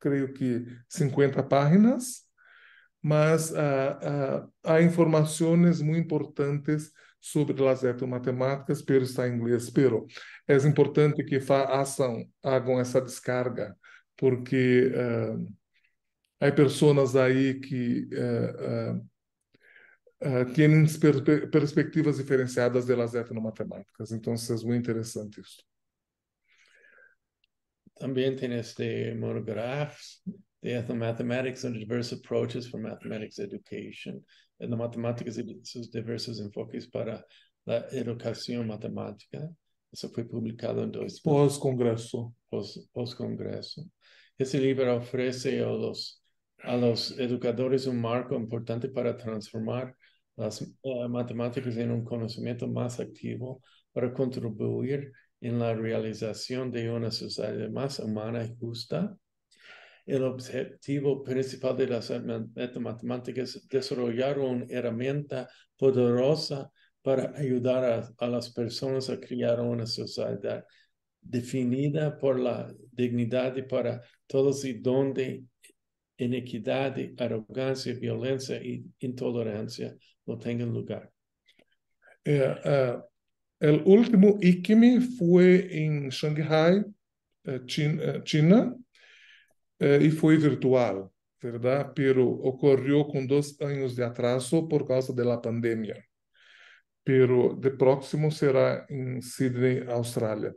creio que 50 páginas mas uh, uh, há informações muito importantes sobre as matemáticas, pero está em inglês. Pero é importante que façam, hagam essa descarga, porque uh, há pessoas aí que uh, uh, têm per perspectivas diferenciadas de las matemáticas. Então, é muito interessante isso. Também tem este monografo, The Ethnomathematics and Diverse Approaches for Mathematics Education, en la matemáticas y sus diversos enfoques para la educación matemática. Eso fue publicado en dos. Post-congreso. Post-congreso. Ese libro ofrece a los, a los educadores un marco importante para transformar las eh, matemáticas en un conocimiento más activo para contribuir en la realización de una sociedad más humana y justa el objetivo principal de las matemáticas es desarrollar una herramienta poderosa para ayudar a, las personas a crear una sociedad definida por la dignidad para todos y donde inequidad, arrogancia, violencia e intolerancia no tengan lugar. Eh, eh, el último ICMI fue en Shanghai, eh, China, Eh, e foi virtual, verdade, Pero ocorreu com dois anos de atraso por causa da pandemia. Pero de próximo será em Sydney, Austrália.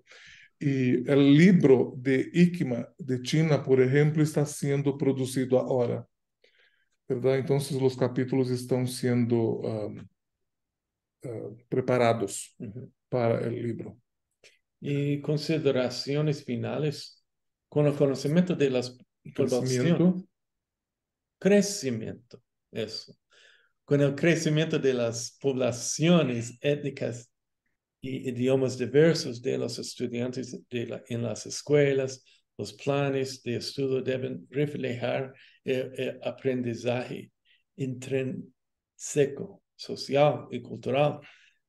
E o livro de Ikma de China, por exemplo, está sendo produzido agora. verdade. Então, os capítulos estão sendo uh, preparados uhum. para o livro. E considerações finais? Com o conhecimento das Crecimiento. Crecimiento, eso. Con el crecimiento de las poblaciones étnicas y idiomas diversos de los estudiantes en las escuelas, los planes de estudio deben reflejar el, eh, el eh, aprendizaje intrínseco, social y cultural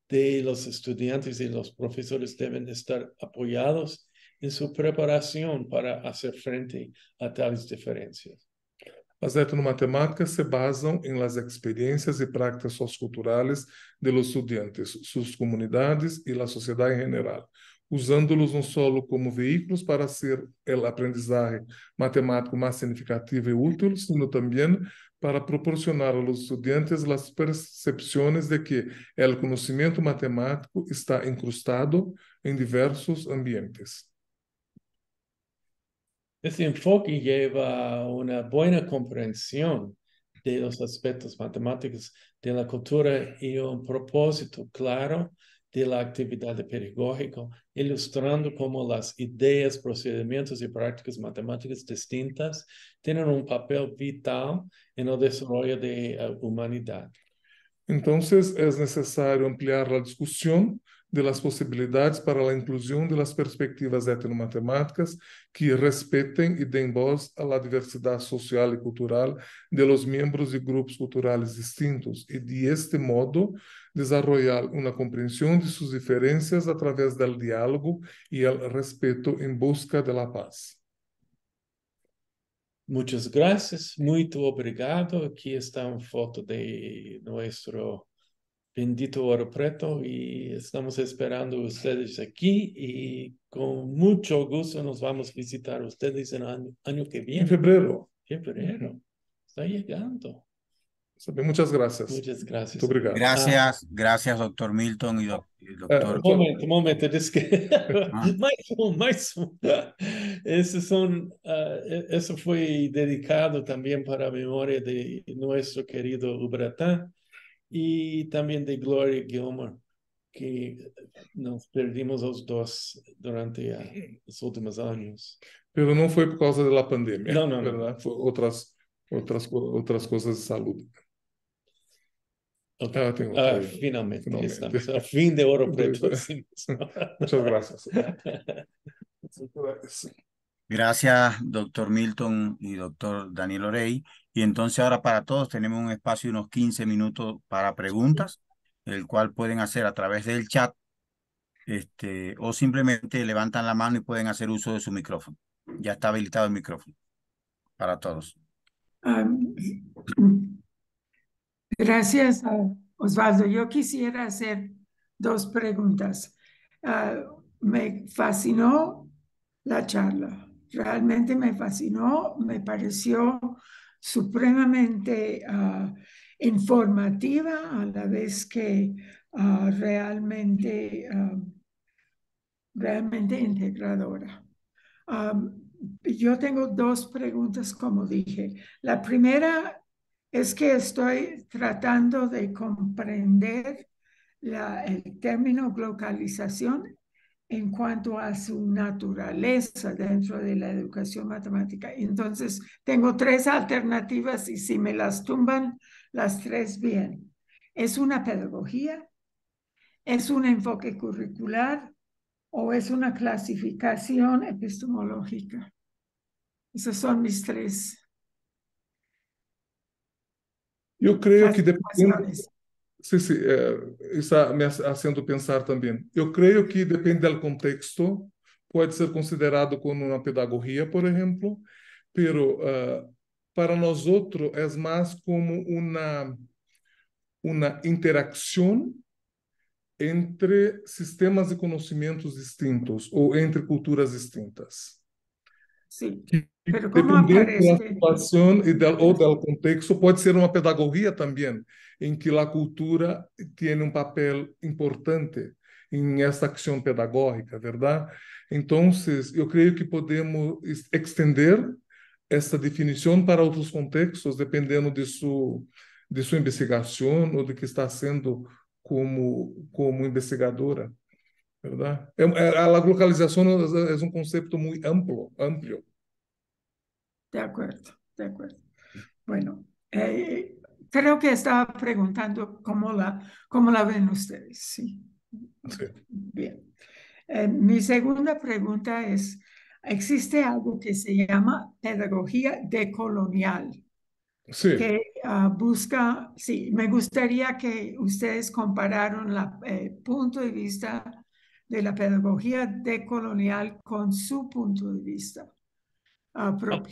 de los estudiantes y los profesores deben estar apoyados em sua preparação para fazer frente a tais diferenças. As etnomatemáticas se basam em las experiências e práticas socioculturales de los estudiantes, sus comunidades e la em geral, usando los não solo como veículos para hacer el aprendizaje matemático mais significativo e útil, sino también para proporcionar a los estudiantes las percepciones de que el conocimiento matemático está incrustado en diversos ambientes. Este enfoque lleva a una buena comprensión de los aspectos matemáticos de la cultura y un propósito claro de la actividad pedagógica, ilustrando cómo las ideas, procedimientos y prácticas matemáticas distintas tienen un papel vital en el desarrollo de la humanidad. Entonces es necesario ampliar la discusión de las posibilidades para la inclusión de las perspectivas etnomatemáticas que respeten y den voz a la diversidad social y cultural de los miembros y grupos culturales distintos y de este modo desarrollar una comprensión de sus diferencias a través del diálogo y el respeto en busca de la paz. Muchas gracias, muy obrigado. Aquí está una foto de nuestro bendito oro preto y estamos esperando ustedes aquí y con mucho gusto nos vamos a visitar ustedes en el año, que viene. En febrero. Febrero. Está llegando. Pues, muchas gracias. Muchas gracias. Gracias, gracias, doctor Milton y, eh, doctor. un momento, un momento, es que. Ah. son, e-, eso fue dedicado también para la memoria de nuestro querido Ubratán y también de Gloria Gilmer que nos perdimos los dos durante los últimos años. Pero no fue por causa de la pandemia, no, no, ¿verdad? No. Fue otras, otras, otras cosas de salud. Ah, ah finalmente, finalmente. fin de Oro Preto. Muchas gracias. Muchas gracias. Gracias, doctor Milton y doctor Daniel Orey. Y entonces ahora para todos tenemos un espacio de unos 15 minutos para preguntas, el cual pueden hacer a través del chat este, o simplemente levantan la mano y pueden hacer uso de su micrófono. Ya está habilitado el micrófono para todos. Ah, gracias, ah, Osvaldo. Yo quisiera hacer dos preguntas. Ah, me fascinó la charla realmente me fascinó, me pareció supremamente ah, informativa a la vez que ah, realmente, ah, realmente integradora. yo tengo dos preguntas, como dije. La primera es que estoy tratando de comprender el término globalización en cuanto a su naturaleza dentro de la educación matemática. Entonces, tengo tres alternativas y si me las tumban, las tres bien. ¿Es una pedagogía? ¿Es un enfoque curricular? ¿O es una clasificación epistemológica? Esas son mis tres. Yo creo que dependiendo, Sim, sim, está me fazendo pensar também. Eu creio que depende do contexto, pode ser considerado como uma pedagogia, por exemplo, pero uh, para nós outros é mais como uma uma interação entre sistemas de conhecimentos distintos ou entre culturas distintas. Sim. Pero Dependendo da situação e ou do contexto, pode ser uma pedagogia também, em que a cultura tem um papel importante em essa ação pedagógica, verdade? Então, eu creio que podemos estender essa definição para outros contextos, dependendo de sua, de sua investigação ou de que está sendo como, como investigadora, verdade? É, é, a localização é, é um conceito muito amplo, amplo. de acuerdo, de acuerdo. Bueno, eh, creo que estaba preguntando cómo la, cómo la ven ustedes. Sí. Bien. Eh, mi segunda pregunta es, existe algo que se llama pedagogía decolonial. Sí. que ah, busca, sí, me gustaría que ustedes compararon el eh, punto de vista de la pedagogía decolonial con su punto de vista. Ah, ah,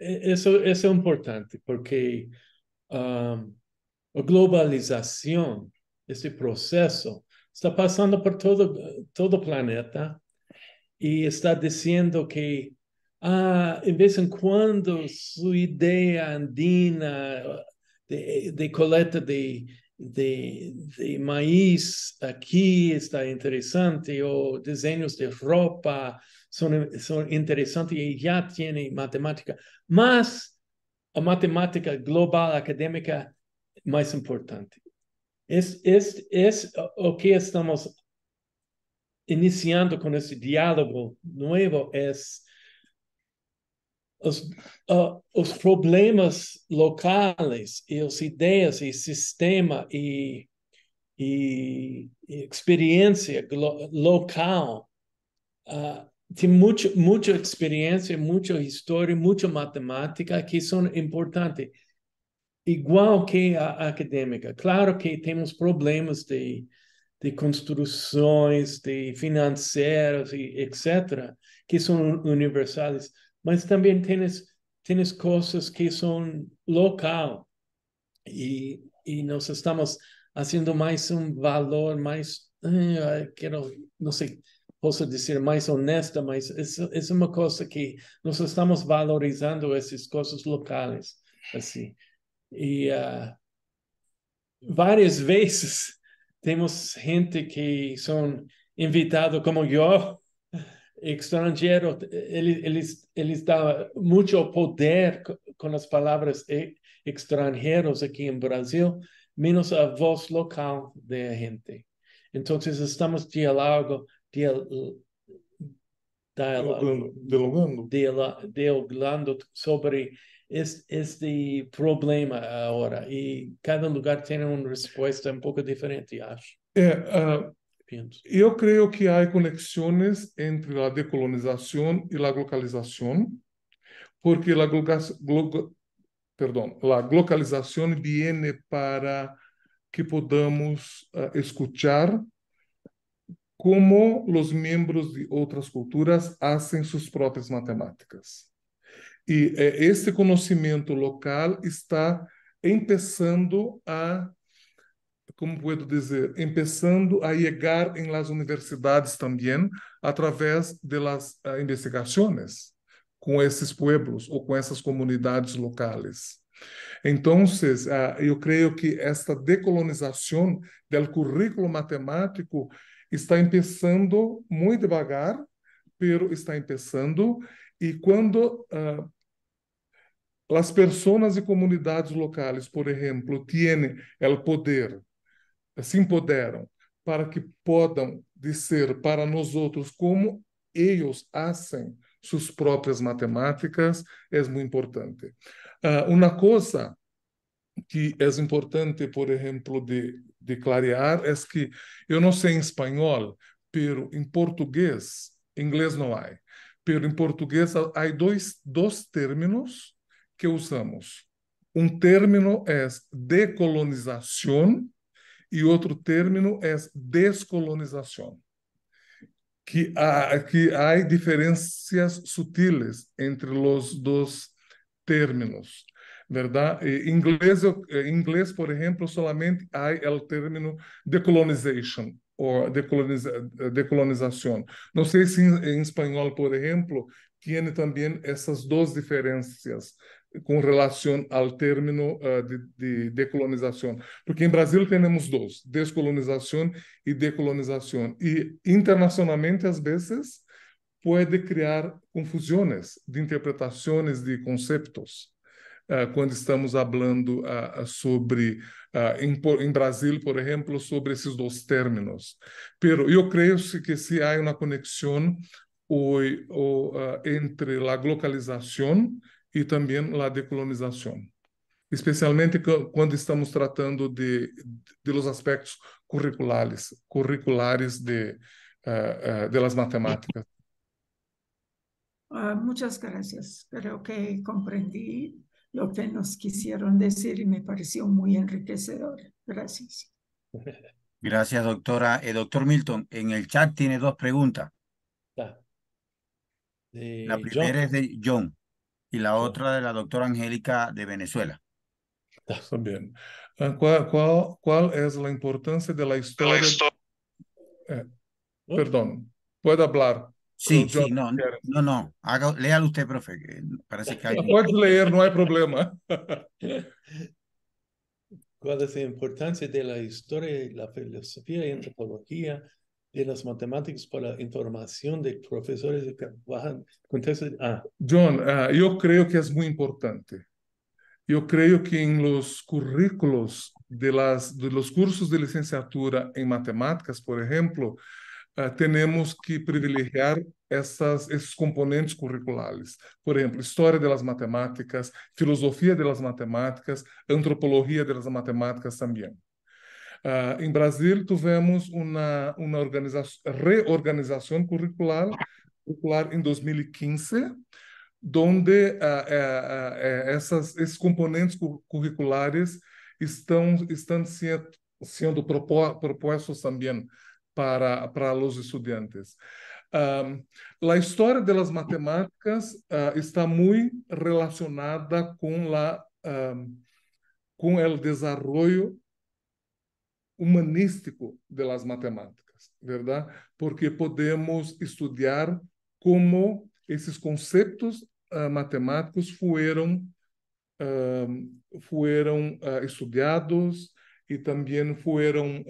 e, eso, es importante porque la globalización, este proceso, está pasando por todo, todo planeta y está diciendo que ah, en vez en cuando su idea andina ah, de, coleta de, maíz aquí está interesante, o diseños de ropa, são, são interessantes e já têm matemática, mas a matemática global acadêmica é mais importante. É o que estamos iniciando com esse diálogo novo é os, uh, os problemas locais e as ideias e sistema e, e, e experiência local uh, tem muito, muita experiência, muita história, muita matemática que são importantes. Igual que a acadêmica. Claro que temos problemas de, de construções, de financeiros, etc., que são universais, mas também tem temos coisas que são local. E, e nós estamos fazendo mais um valor, mais. Eh, quero, não sei posso dizer, mais honesta, mas é, uma coisa que nós estamos valorizando essas coisas locais, assim. E uh, várias vezes temos gente que são invitados como eu, estrangeiro, eles, eles, eles dão muito poder com as palavras estrangeiros aqui em Brasil, menos a voz local da gente. Então, estamos dialogando dialogando, eh, dialogando. dialogando sobre este, problema agora. E cada lugar tem uma resposta um pouco diferente, acho. É, uh, eu creio que há conexões entre a decolonização e a globalização porque a glo, perdão, a para que podamos uh, como os membros de outras culturas fazem suas próprias matemáticas. E eh, esse conhecimento local está começando a, como posso dizer, começando a chegar em las universidades também através de las uh, eh, investigações com esses pueblos ou com essas comunidades locais. Então, uh, ah, eu creio que esta decolonização do currículo matemático está começando muito devagar, pero está começando e quando uh, as pessoas e comunidades locais, por exemplo, têm o poder, se empoderam para que possam dizer para nós outros como eles fazem suas próprias matemáticas, é muito importante. Uh, uma coisa que é importante, por exemplo, de de clarear é que eu não sei em espanhol, pero em português, inglês não há. Pero em português há dois dois términos que usamos. Um término é decolonização e outro término é descolonização. Que há, que há diferenças sutiles entre os dois términos verdade inglês eh, inglês por exemplo somente há o término decolonization ou decoloniza, decolonización. No sé si en, por exemplo tem também essas duas diferenças com relação ao término eh, de, de, decolonização. Porque em Brasil temos dois, descolonização e decolonização. E internacionalmente, às vezes, pode criar confusões de interpretações de conceitos. Ah, quando estamos falando ah, ah, sobre, em, Brasil, por exemplo, sobre esses dois términos. Pero eu creio que se há uma conexão entre a globalização e também a decolonização especialmente quando estamos tratando de, de, aspectos curriculares, curriculares de, uh, uh, de las matemáticas. Uh, muchas gracias. Creo que comprendí lo que nos quisieron decir y me pareció muy enriquecedor. Gracias. Gracias, doctora. Eh, doctor Milton, en el chat tiene dos preguntas. La, primera es de John y la otra de la doctora Angélica de Venezuela. Está bien. Ah, ¿Cuál, es la importancia de la historia? Eh, perdón, puede hablar. Sí, sí, no, no, no, haga, usted, profe, que parece que hay... Puedes leer, no hay problema. ¿Cuál es la importancia de la historia, la filosofía y antropología de las matemáticas para la información de profesores que trabajan ah. John, yo creo que es muy importante. Yo creo que en los currículos de, las, de los cursos de licenciatura en matemáticas, por ejemplo, Ah, temos que privilegiar essas, esses componentes curriculares. Por exemplo, história das matemáticas, filosofia das matemáticas, antropologia das matemáticas também. Uh, em Brasil, tivemos uma, uma reorganização curricular, curricular em 2015, onde uh, uh, essas, esses componentes curriculares estão, estão sendo, sendo propostos também para, para os estudantes. Um, a história das matemáticas uh, está muito relacionada com a um, com o desenvolvimento humanístico das matemáticas, verdade? Porque podemos estudar como esses conceitos uh, ah, matemáticos foram uh, ah, foram estudados e também foram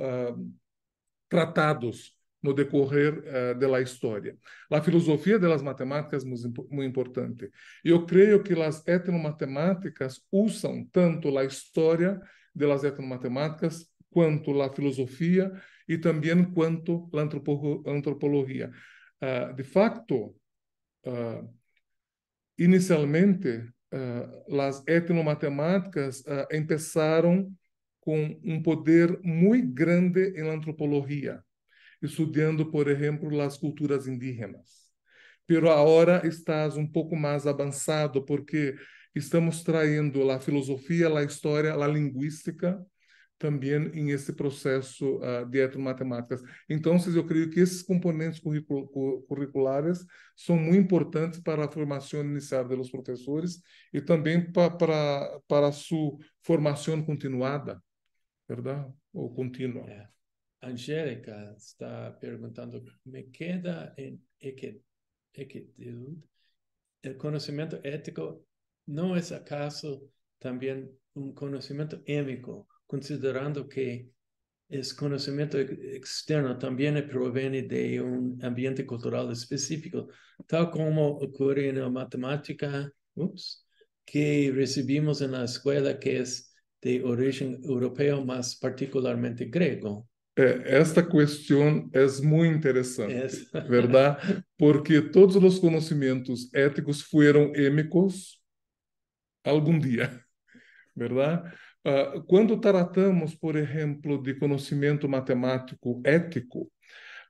tratados no decorrer uh, eh, da história. A filosofia das matemáticas é muito, importante. Eu creio que as etnomatemáticas usam tanto a história das etnomatemáticas quanto a filosofia e também quanto a antropo antropologia. Uh, de facto, uh, inicialmente, uh, as etnomatemáticas uh, começaram com um poder muito grande em antropologia, estudando, por exemplo, as culturas indígenas. Pero agora estás um pouco mais avançado porque estamos trazendo a filosofia, a história, a linguística também em esse processo uh, de etnomatemáticas. Então, eu creio que esses componentes curriculares são muito importantes para a formação inicial dos professores e também para para a sua formação continuada. ¿verdad? O continua. Angélica está preguntando, ¿me queda en equitud? ¿El conocimiento ético no es acaso también un conocimiento émico, considerando que es conocimiento externo también proviene de un ambiente cultural específico, tal como ocurre en la matemática que recibimos en la escuela, que es de origem europeia, mas particularmente grego. É, esta questão é muito interessante, verdade? Porque todos os conhecimentos éticos foram émicos algum dia, verdade? Uh, quando tratamos, por exemplo, de conhecimento matemático ético,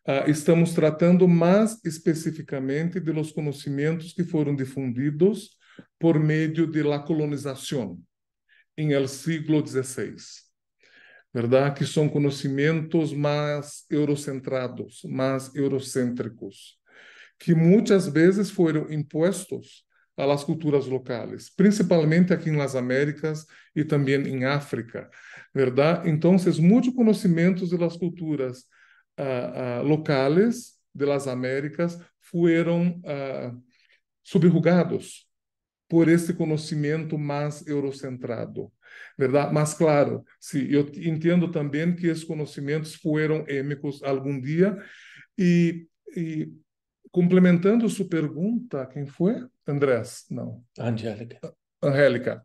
uh, estamos tratando mais especificamente de los conhecimentos que foram difundidos por meio de la colonização, em El Siglo XVI. Verdade que são conhecimentos mais eurocentrados, mais eurocêntricos, que muitas vezes foram impostos às culturas locais, principalmente aqui nas Américas e também em África, verdade? Então, muitos conhecimentos das culturas uh, uh, locais das Américas foram uh, subjugados por esse conhecimento mais eurocentrado, verdade? Mas claro, se eu entendo também que esses conhecimentos foram êmicos algum dia e, e complementando sua pergunta, quem foi? Andrés, não? Angélica. Ah, Angélica.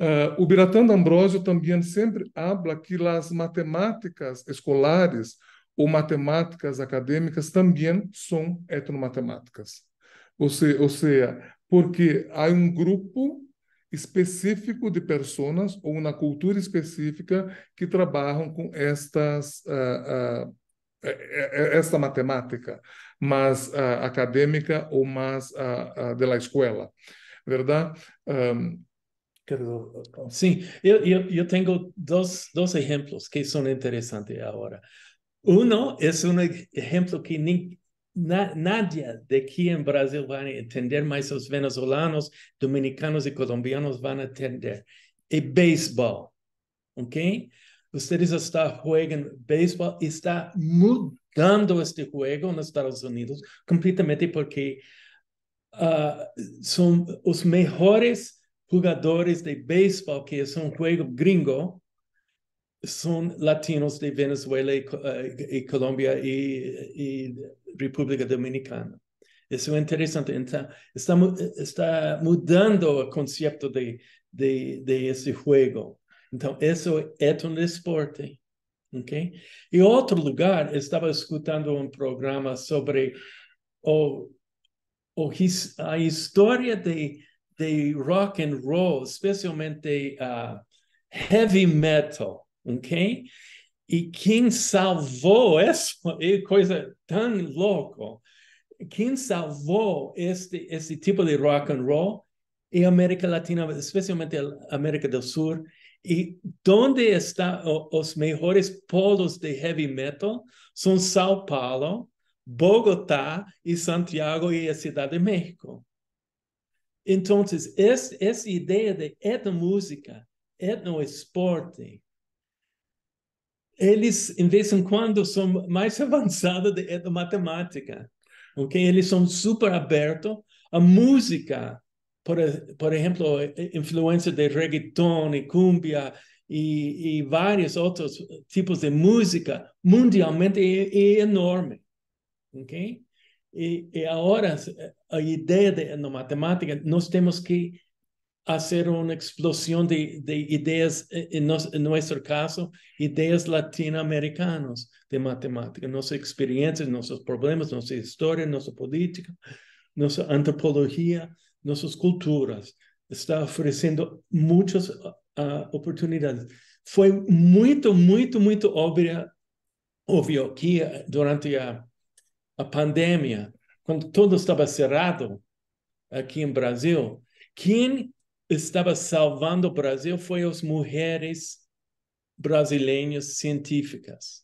Uh, o Biratã D'Ambrosio também sempre habla que as matemáticas escolares ou matemáticas acadêmicas também são etnomatemáticas. ou seja porque há um grupo específico de pessoas ou uma cultura específica que trabalham com estas uh, uh, esta matemática mais uh, ah, acadêmica ou mais uh, uh, da escola, verdade? Um, Sim, eu, eu, eu tenho dois, dois exemplos que são interessantes agora. Um é um exemplo que nem, nadie de aquí en Brasil va a entender, más los venezolanos, dominicanos y colombianos van a entender. El béisbol, ¿ok? Ustedes están jugando béisbol, está mudando este juego en Estados Unidos completamente porque ah, son los mejores jugadores de béisbol, que es un juego gringo, son latinos de Venezuela y, eh, Colombia y, República Dominicana. Eso es interesante. Está, está, mudando el concepto de, de, ese juego. Entonces, eso es un deporte. ¿okay? Y otro lugar, estaba escuchando un programa sobre la historia de, de rock and roll, especialmente ah, heavy metal. ok? E quem salvou essa coisa tão louca, quem salvou este, esse tipo de rock and roll e é América Latina, especialmente a América do Sul, e onde estão os melhores polos de heavy metal são São Paulo, Bogotá e Santiago e a Cidade de México. Então, essa ideia de etnomúsica, etnoesporte, eles, de vez em quando, são mais avançados de, é, matemática. ok? Eles são super abertos. A música, por, por exemplo, influência de reggaeton e cumbia e, e vários outros tipos de música, mundialmente é, é enorme. ok? E, e agora, a ideia de, matemática, nós temos que hacer una explosión de, de ideas, eh, en, nos, en, nuestro caso, ideas latinoamericanas de matemática, nuestras experiencias, nuestros problemas, nuestra historia, nuestra política, nuestra antropología, nuestras culturas. Está ofreciendo muchas uh, oportunidades. Fue muy, muy, muy obvio, obvio que eh, durante a, pandemia, quando todo estava cerrado aqui em Brasil, quem estava salvando o Brasil foi as mulheres brasileiras científicas,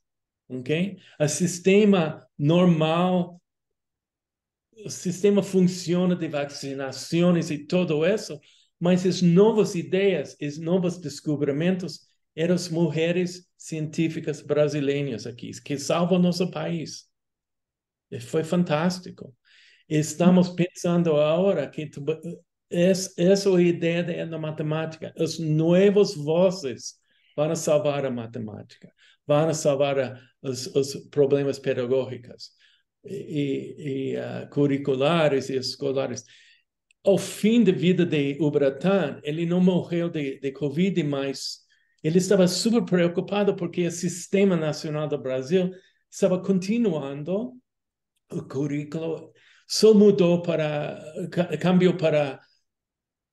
ok? O sistema normal, o sistema funciona de vacinações e tudo isso, mas as novas ideias, os novos descobrimentos eram as mulheres científicas brasileiras aqui, que salvam nosso país. E foi fantástico. Estamos pensando agora que essa, é a ideia da matemática. As novas vozes vão salvar a matemática, vão salvar os, problemas pedagógicos e, uh, curriculares e escolares. Ao fim da vida de Ubratan, ele não morreu de, de Covid, mas ele estava super preocupado porque o Sistema Nacional do Brasil estava continuando o currículo, só mudou para, cambiou para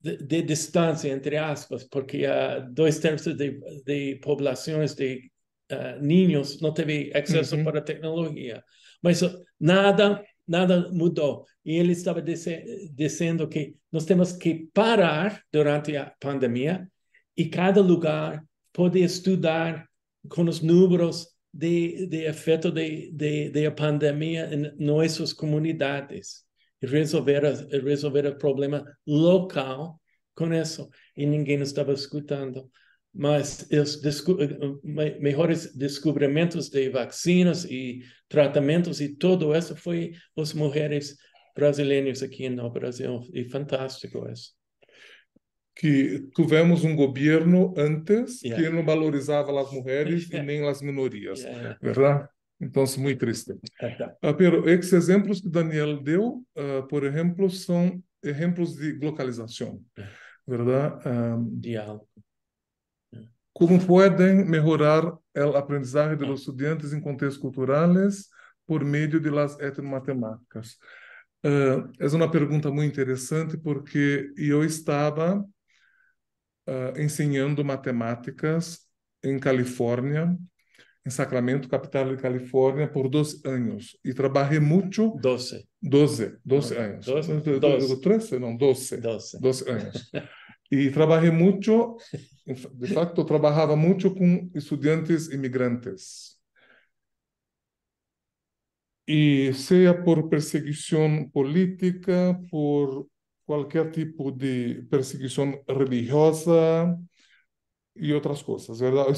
de, distancia entre aspas, porque dos tercios de, de poblaciones de eh, niños no tienen acceso la para tecnología. pero nada, nada mudou. Y él estaba diciendo que nos tenemos que parar durante la pandemia y cada lugar puede estudiar con los números de, de de, de, pandemia en nuestras comunidades. e resolver, a, resolver o problema local com isso. E ninguém estava escutando. Mas os desco melhores descobrimentos de vacinas e tratamentos e tudo isso foi as mulheres brasileiras aqui no Brasil. E fantástico isso que tivemos um governo antes yeah. que não valorizava as mulheres yeah. e nem as minorias, yeah. verdade? então é muito triste. Uh, tá, tá. ah, esses exemplos que Daniel deu, uh, por exemplo, são exemplos de localização, é. verdade? Um, ah, Diálogo. ¿Cómo pueden mejorar el aprendizaje de los é. contextos culturais por meio de las etnomatemáticas? Uh, é uma pergunta muito interessante porque eu estava ensinando matemáticas em Califórnia em Sacramento, capital de Califórnia, por dois anos. E trabalhei muito. Doze. Doze. Doze anos. Doze. Doze. Não, doze. anos. e trabalhei muito, de fato, trabalhava muito com estudantes imigrantes. E seja por perseguição política, por qualquer tipo de perseguição religiosa, e outras coisas,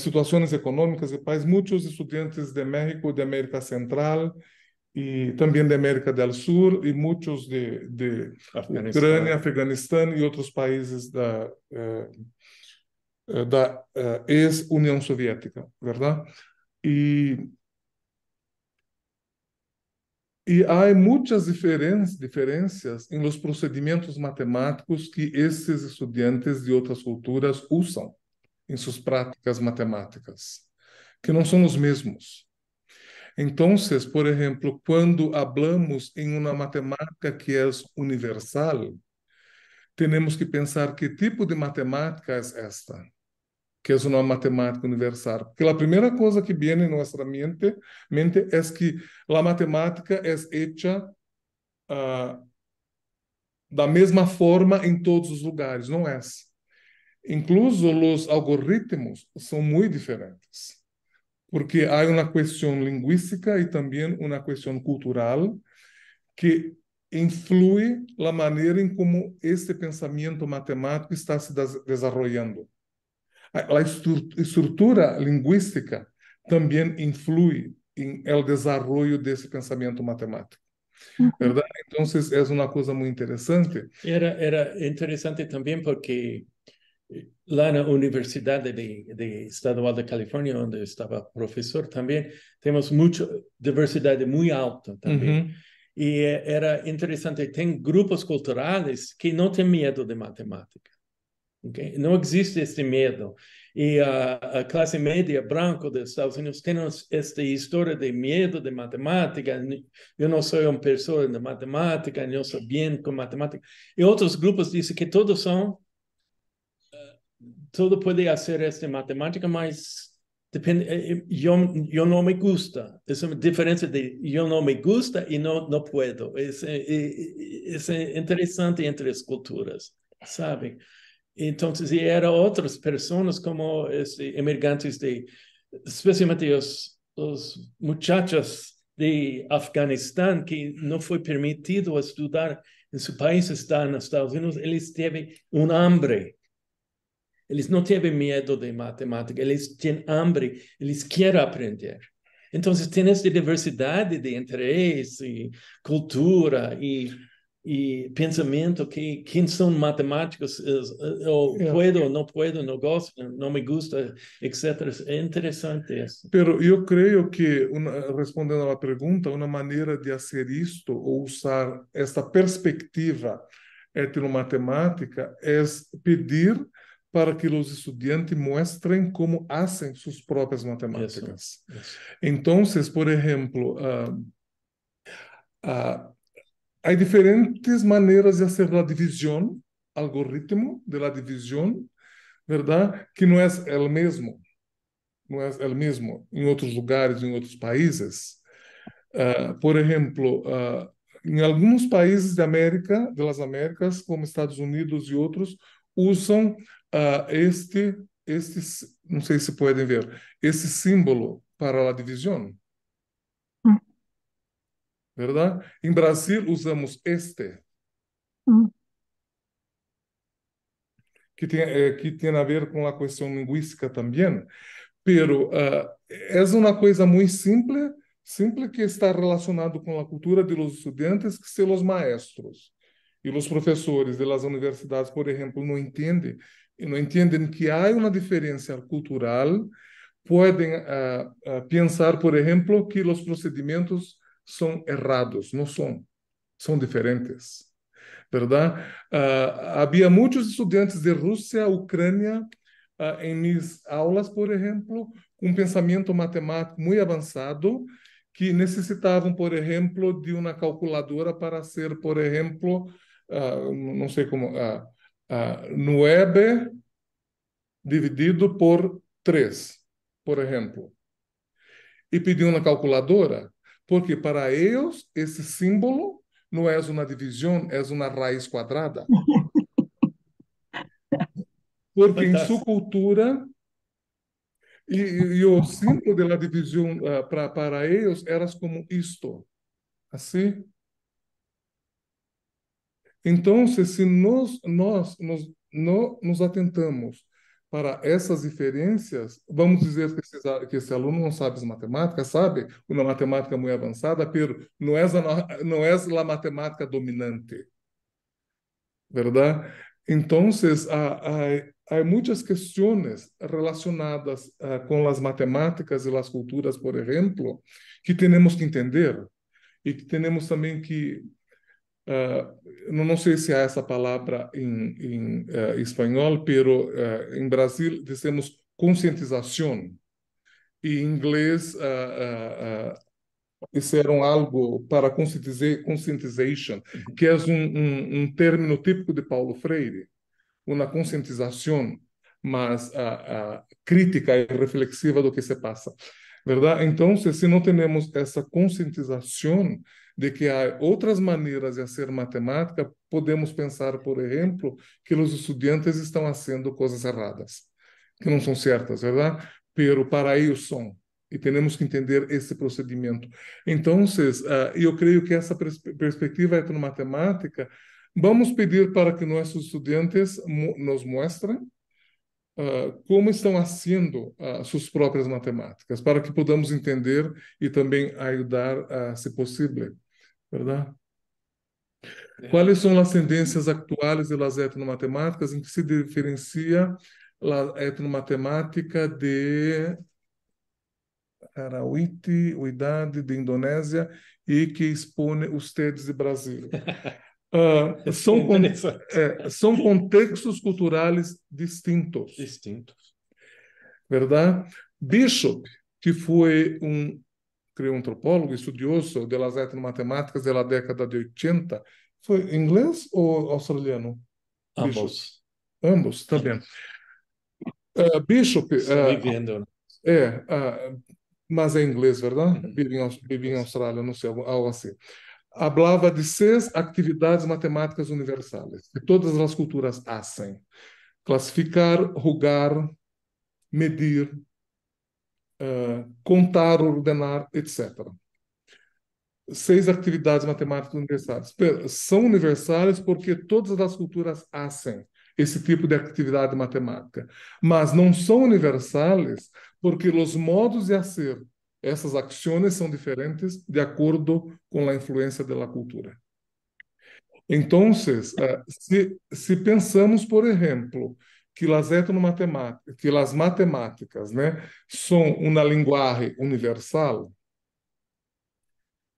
situações econômicas económicas del país. Muitos estudantes de México, de América Central e também de América del Sur e muitos de, de Afeganistão. Ucrania, Afganistán y países da, eh, eh, da eh, ex união Soviética, verdade? E e há muitas diferenças diferenças em los procedimentos matemáticos que esses estudantes de outras culturas usam em suas práticas matemáticas, que não são os mesmos. Então, por exemplo, quando falamos em uma matemática que é universal, temos que pensar que tipo de matemática é esta, que é uma matemática universal. Porque a primeira coisa que vem em nossa mente, mente é que a matemática é feita uh, da mesma forma em todos os lugares, não é? Essa. Incluso os algoritmos são muito diferentes, porque há uma questão linguística e também uma questão cultural que influi na maneira em como este pensamento matemático está se desenvolvendo. A estrutura linguística também influi no desenvolvimento desse pensamento matemático. Uhum. Então, é uma coisa muito interessante Era, era interessante também porque la Universidad de, de, Estadual de California, donde estaba profesor también, tenemos mucha diversidad muy alta también. Y eh, era interesante, hay grupos culturales que no tienen miedo de matemática. No existe este miedo. Y ah, a clase media blanca de Estados Unidos tiene esta historia de miedo de matemática. Yo no soy un persona de matemática, no soy bien con matemática. Y otros grupos dicen que todos son todo puede hacer esta matemática, más depende, eh, eh, yo, yo no me gusta. Es una diferencia de yo no me gusta y no, no puedo. Es, eh, es interesante entre las culturas, ¿sabe? Entonces, y eran otras personas como este, emergentes de, especialmente los, los muchachos de Afganistán que no fue permitido estudiar en su país, están en Estados Unidos, ellos tienen un hambre ellos no tienen miedo de matemática, ellos tienen hambre, ellos quieren aprender. Entonces, tem essa diversidade de y cultura y pensamiento, pensamento que quem são matemáticos, eh, ¿O puedo, No puedo, ¿No gosto, No me gusta, etc. Es interesante eso. Pero yo creo que, respondiendo a la pregunta, una manera de hacer esto, o usar esta perspectiva etnomatemática es pedir para que os estudantes mostrem como fazem suas próprias matemáticas. Isso, isso. Então, por exemplo, uh, uh, há diferentes maneiras de fazer a divisão, algoritmo de divisão, verdade? Que não é o mesmo, não é o mesmo em outros lugares, em outros países. Uh, por exemplo, em alguns países da América, das Américas, como Estados Unidos e outros, usam uh, este, este, não sei se podem ver, esse símbolo para a divisão. Hum. Verdade? Em Brasil usamos este. Hum. Que tem, eh, que tem a ver com a questão linguística também, pero uh, é uma coisa muito simples, simples que está relacionado com a cultura de los estudantes que são os maestros. E os professores das universidades, por exemplo, não entendem e não entendem que há uma diferença cultural, podem uh, uh, pensar, por exemplo, que os procedimentos são errados. Não são. São diferentes. Verdade? Uh, havia muitos estudantes de Rússia, Ucrânia, em minhas aulas, por exemplo, com um pensamento matemático muito avançado, que necessitavam, por exemplo, de uma calculadora para ser, por exemplo, não sei como uh, ah, 9 dividido por 3, por exemplo. E pediu na calculadora, porque para eles esse símbolo não é uma divisão, é uma raiz quadrada. Porque em sua cultura, e, e o símbolo da divisão uh, para eles era como isto, assim. Então, se nós, nós nos, não, nos atentamos para essas diferenças, vamos dizer que esse, que esse aluno não sabe matemática, sabe uma matemática muito avançada, pero não é a, não é a matemática dominante. Verdade? Então, há, há, há muitas questões relacionadas com as matemáticas e as culturas, por exemplo, que temos que entender e que temos também que Uh, não sei se há essa palavra em, em uh, espanhol, pero uh, em Brasil dizemos conscientização. E em inglês ah, ah, disseram algo para conscientization, que é um, um, um término típico de Paulo Freire, uma conscientização, mais crítica e reflexiva do que se passa. Verdade? Então, se não temos essa conscientização, de que há outras maneiras de fazer matemática, podemos pensar, por exemplo, que os estudantes estão fazendo coisas erradas, que não são certas, verdade? Pero para eles são. E temos que entender esse procedimento. Então, uh, eu creio que essa pers perspectiva etnomatemática, vamos pedir para que nossos estudantes nos mostrem Uh, como estão fazendo uh, suas próprias matemáticas, para que podamos entender e também ajudar, uh, se possível verdade é. quais são as tendências atuais de las etnomatemáticas? em que se diferencia a etnomatemática de Arauíti, idade de Indonésia e que expõe os TEDs de Brasil? Uh, são, con é, são contextos culturais distintos. Distintos. Verdade? Bishop, que foi um criou um antropólogo, estudioso das matemáticas da década de 80. Foi inglês ou australiano? Ambos. Bishop. Ambos, tá bem. Uh, Bishop... Uh, vivendo. Né? É, uh, mas é inglês, verdade? Uhum. Vive, em, vive em Austrália, não sei, algo assim Hablava de seis atividades matemáticas universais que todas as culturas fazem: classificar, julgar, medir, eh, contar, ordenar, etc. Seis atividades matemáticas universais. São universais porque todas as culturas hacem esse tipo de atividade matemática, mas não são universais porque os modos de fazer essas ações são diferentes de acordo com a influência da cultura. Então, eh, se, se pensamos, por exemplo, que las matemáticas, que las matemáticas, né, são uma linguagem universal,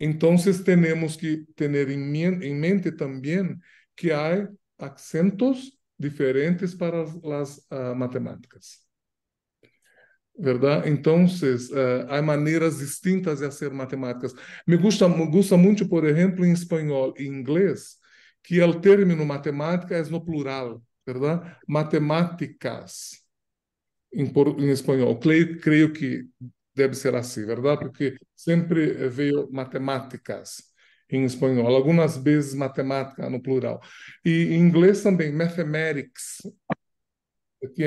então temos que ter em mente também que há acentos diferentes para as uh, matemáticas. Verdade? Então, uh, há maneiras distintas de fazer matemáticas. Me gusta, me gusta muito, por exemplo, em espanhol e inglês, que o término matemática é no plural. ¿verdad? Matemáticas, em, espanhol. Creio, que deve ser assim, verdade? Porque sempre eh, veio matemáticas em espanhol, algumas vezes matemática no plural. E em inglês também, mathematics, que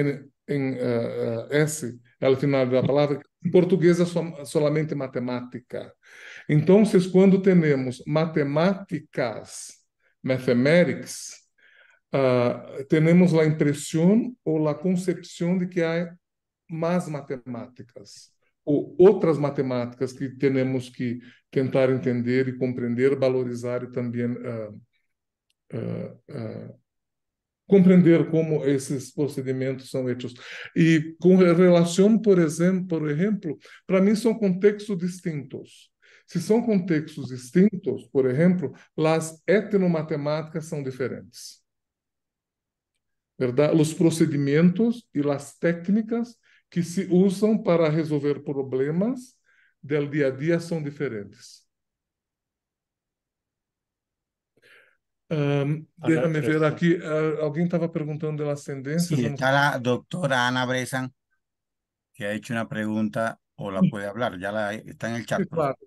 em, uh, S é o final da palavra, em português é somente matemática. Então, quando temos matemáticas, mathematics, uh, ah, temos a impressão ou a concepção de que há mais matemáticas ou outras matemáticas que temos que tentar entender e compreender, valorizar e também uh, ah, uh, ah, uh, compreender como esses procedimentos são feitos. E com relação, por exemplo, por exemplo, para mim são contextos distintos. Se são contextos distintos, por exemplo, as etnomatemáticas são diferentes verdade? Os procedimentos e as técnicas que se usam para resolver problemas do dia a dia são diferentes. Um, Déjame ver aqui. Uh, alguém estava perguntando da ascendência. Sim, está a doutora Ana Bresan, que ha hecho uma pergunta ou la pode falar. Já está no chat. Sí, claro.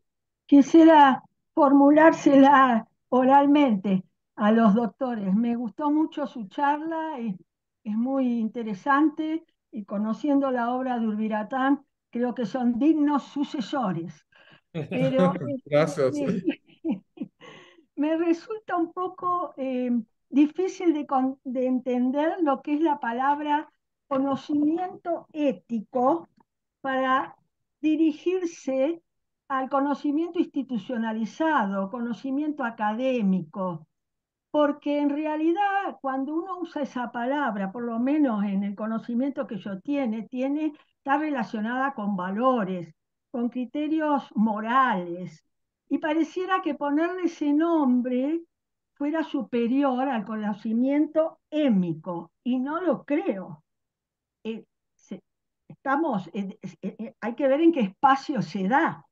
Quisiera formulársela oralmente. a los doctores. Me gustó mucho su charla, es, es muy interesante y conociendo la obra de Urbiratán, creo que son dignos sucesores. Este, me, resulta un poco eh, difícil de entender lo que es la palabra conocimiento ético para dirigirse al conocimiento institucionalizado, conocimiento académico porque en realidad cuando uno usa esa palabra, por lo menos en el conocimiento que yo tiene, tiene está relacionada con valores, con criterios morales, y pareciera que ponerle ese nombre fuera superior al conocimiento émico, y no lo creo. Eh, estamos, eh, eh, hay que ver en qué espacio se da,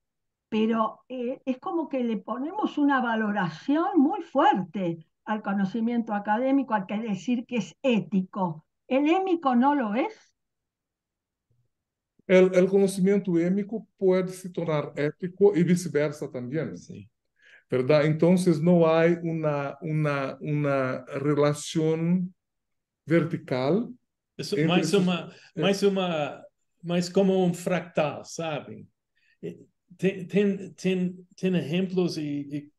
pero es como que le ponemos una valoración muy fuerte al conocimiento académico, hay que decir que es ético. ¿El émico no lo es? El, conocimiento émico puede se tornar ético y viceversa también. Sí. ¿Verdad? Entonces no hay una, una, una relación vertical. Es eh, más como un fractal, ¿saben? Eh, tiene ejemplos y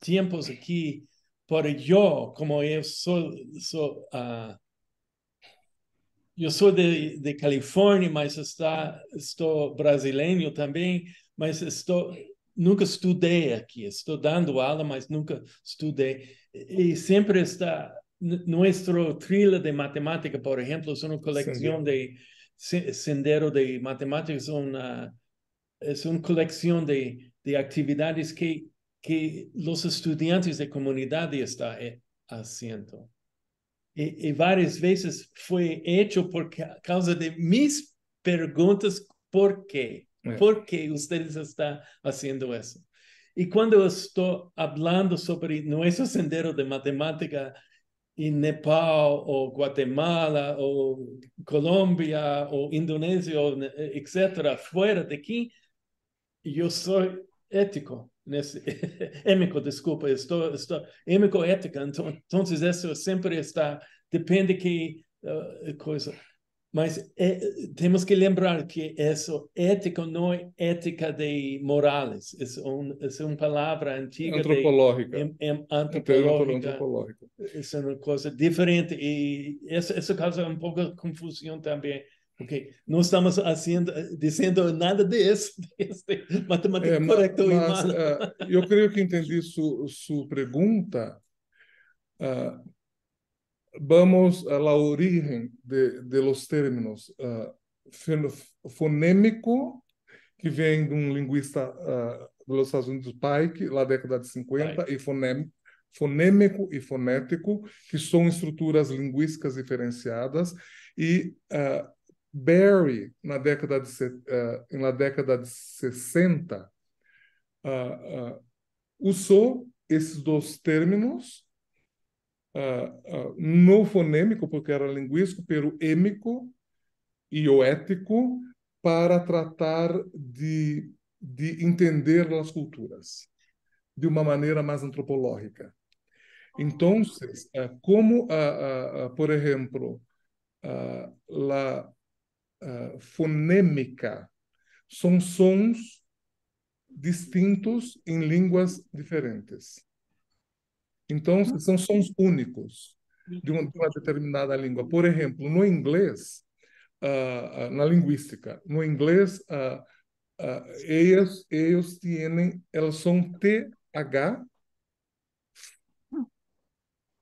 tiempos aquí por eu como eu sou, sou uh, ah, eu sou de, de Califórnia, mas está, estou brasileiro também, mas estou nunca estudei aqui, estou dando aula, mas nunca estudei. E sempre está nosso trilha de matemática, por exemplo, é uma coleção de sendero de matemática, é uma, é uma coleção de, de atividades que que los estudiantes de comunidad están eh, haciendo. Y, varias veces fue hecho por causa de mis preguntas, ¿por qué? Eh. ¿Por qué ustedes están haciendo eso? Y cuando estoy hablando sobre nuestro sendero de matemática en Nepal o Guatemala o Colombia o Indonesia, eh, etcétera, fuera de aquí, yo soy ético. nesse êmico, desculpa, estou, estou êmico ética, então, então isso sempre está, depende que uh, coisa. Mas é, temos que lembrar que isso, ética, não é ética de morales, é, um, é uma palavra antiga. Antropológica. De, em, em, antropológica. antropológica. Isso é uma coisa diferente, e isso, essa causa é um pouco de confusão também Ok, Não estamos dizendo nada desse, desse matemática é, correta ou errada. Uh, é, eu creio que entendi sua, sua pergunta. Uh, é, vamos à origem de, de los términos uh, é, fonêmico, que vem de um linguista uh, dos Estados Unidos, Pike, lá da década de 50, Pike. e fonêmico fonêmico e fonético, que são estruturas linguísticas diferenciadas, e uh, Barry, na década de, uh, eh, na década de 60, uh, uh, usou esses dois termos ah, ah, no fonêmico, porque era linguístico, pelo êmico e o ético, para tratar de, de entender as culturas de uma maneira mais antropológica. Então, uhum. eh, como, ah, por exemplo, a ah, fonêmica. São sons distintos em línguas diferentes. Então, são sons únicos de uma, de uma determinada língua. Por exemplo, no inglês, uh, na linguística, no inglês, uh, uh, eles, eles têm, elas são TH,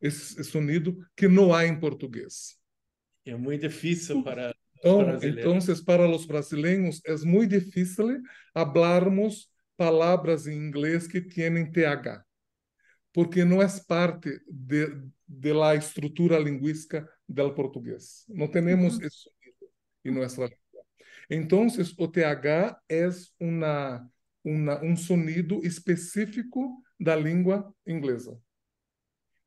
esse, esse, sonido que não há em português. É muito difícil para então, entonces, para os brasileiros é muito difícil falarmos palavras em inglês que têm TH, porque não é parte de, de la estrutura linguística do português. Não temos uhum. esse sonido em nossa língua. Então, o TH é uma, uma, um sonido específico da língua inglesa.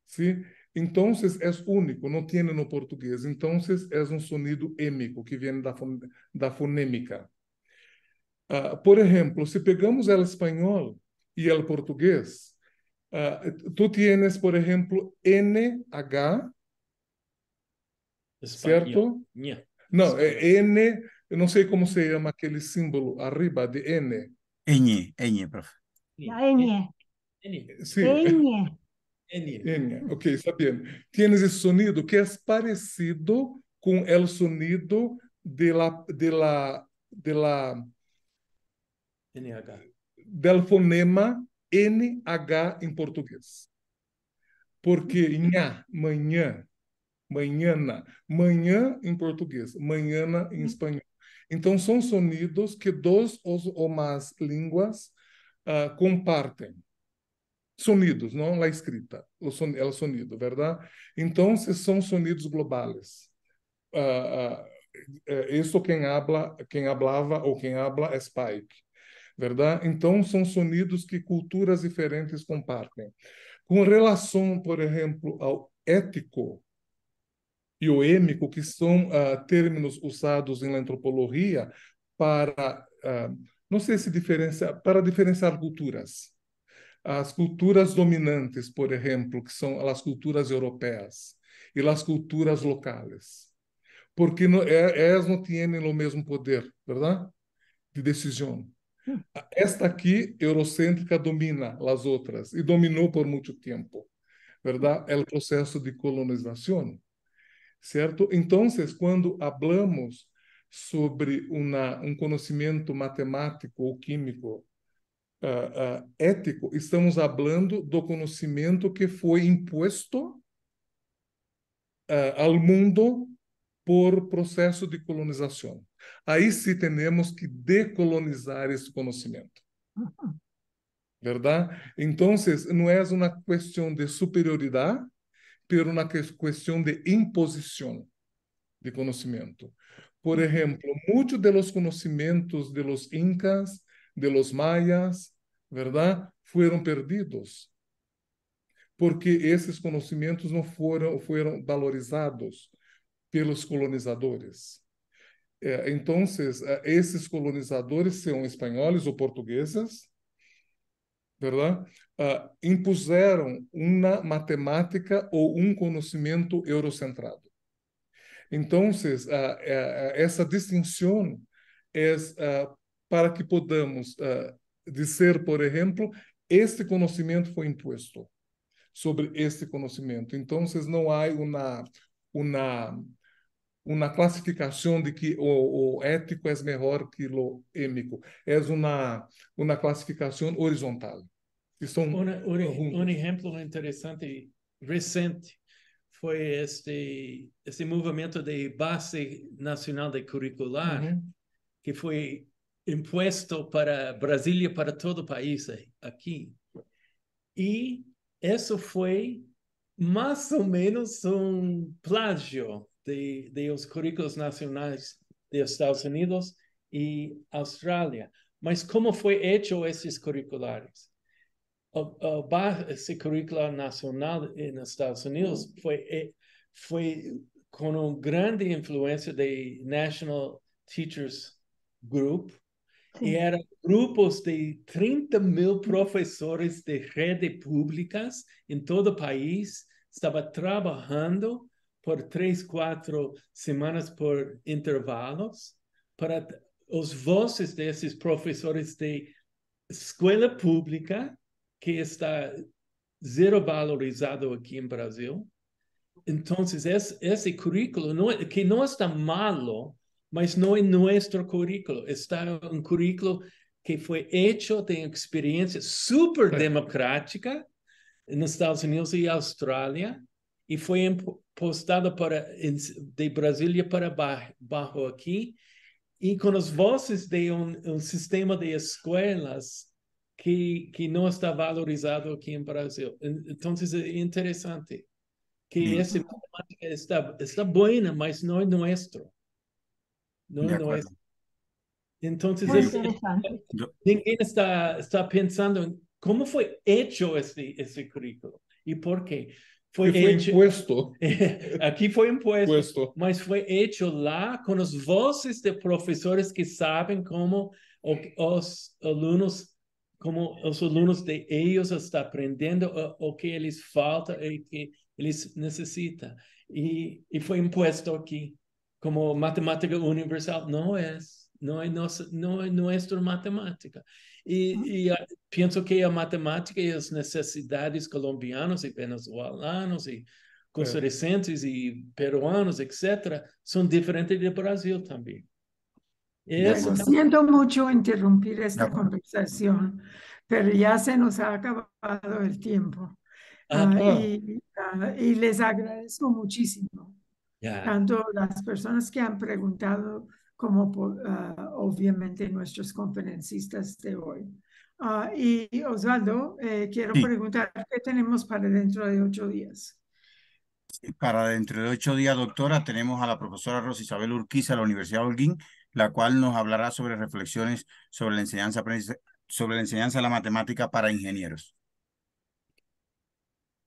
Sim? ¿sí? Então, é único, não tem no português. Então, é um sonido êmico, que vem da, fon da fonêmica. Uh, ah, por exemplo, se pegamos o espanhol e o português, uh, ah, tu tienes, por exemplo, NH, Espanha. certo? Nha. Não, é N, eu não sei como se chama aquele símbolo arriba de N. N, N, prof. N. N. Sim. N. N. Ok, está Tienes esse sonido que é parecido com el sonido de la, de la, de la, NH. del fonema NH em português. Porque nha, manhã, manhã, manhã em português, manhã em espanhol. Então, são sonidos que duas ou mais línguas uh, compartem sonidos, não a escrita, o son, el sonido, verdade? Então, são sonidos globais. Uh, uh, isso quem habla, quem hablava ou quem habla é Spike, verdade? Então, são sonidos que culturas diferentes compartem. Com relação, por exemplo, ao ético, e o êmico, que são uh, ah, termos usados na antropologia para, uh, não sei se diferenciar, para diferenciar culturas as culturas dominantes, por exemplo, que são as culturas europeias e as culturas locais, porque é, elas não têm o mesmo poder, verdade? De decisão. Hum. Esta aqui eurocêntrica domina as outras e dominou por muito tempo, verdade? É hum. o processo de colonização, certo? Então, quando hablamos sobre uma, um conhecimento matemático ou químico uh, uh, ético, estamos falando do conhecimento que foi imposto ao mundo por processo de colonização. Aí sim temos que decolonizar esse conhecimento. Verdade? Então, não é uma questão de superioridade, mas uma questão de imposição de conhecimento. Por uhum. exemplo, muitos dos conhecimentos dos incas de los mayas, ¿verdad? Fueron perdidos porque esses conhecimentos não foram foram valorizados pelos colonizadores. Eh, então, eh, esses colonizadores são espanhóis ou portugueses, verdade? Eh, impuseram uma matemática ou um conhecimento eurocentrado. Então, essa distinção é para que podamos uh, eh, dizer, por exemplo, este conhecimento foi imposto sobre este conhecimento. Então, não há uma, uma, uma classificação de que o, o ético é melhor que o êmico. É uma, uma classificação horizontal. um, um exemplo interessante, recente, foi este, este movimento de base nacional de curricular, uhum. que foi imposto para Brasília, para todo o país aqui. E isso foi mais ou menos um plágio de, de os currículos nacionais dos Estados Unidos e Austrália. Mas como foi feito esses curriculares? o base curricular nacional nos Estados Unidos foi é, foi com uma grande influência do National Teachers Group Sim. E eram grupos de 30 mil professores de rede públicas em todo o país, estava trabalhando por três, quatro semanas por intervalos para os vozes desses professores de escola pública que está zero valorizado aqui em Brasil. Então, esse, esse currículo não, é, que não está malo, mas não é nosso currículo. Está um currículo que foi feito de experiência super democrática nos Estados Unidos e Austrália e foi impostado para, de Brasília para baixo aqui e com as vozes de um sistema de escolas que, que não está valorizado aqui no Brasil. então é interessante que hum. essa matemática está, está boa mas não é nosso não não é então é ninguém está, está pensando em como foi feito esse currículo e por quê. Foi, foi hecho... imposto. Aqui foi imposto, imposto, mas foi feito lá com as vozes de professores que sabem como os alunos, como os alunos de eles estão aprendendo o, que eles falta e que eles necessitam. E, e foi imposto aqui. como matemática universal, no es, no es, nuestra matemática. Y, ah, pienso que la matemática y las necesidades colombianas y venezolanos y costarricenses y peruanos, etcétera, son diferentes de Brasil también. siento mucho interrumpir esta conversación, pero ya se nos ha acabado el tiempo. Ah, ah, y les agradezco muchísimo tanto las personas que han preguntado como ah, obviamente nuestros conferencistas de hoy. Ah, y Osvaldo, eh, quiero preguntar, ¿qué tenemos para dentro de ocho días? Para dentro de ocho días, doctora, tenemos a la profesora Rosa Isabel Urquiza de la Universidad de Holguín, la cual nos hablará sobre reflexiones sobre la enseñanza sobre la enseñanza de la matemática para ingenieros.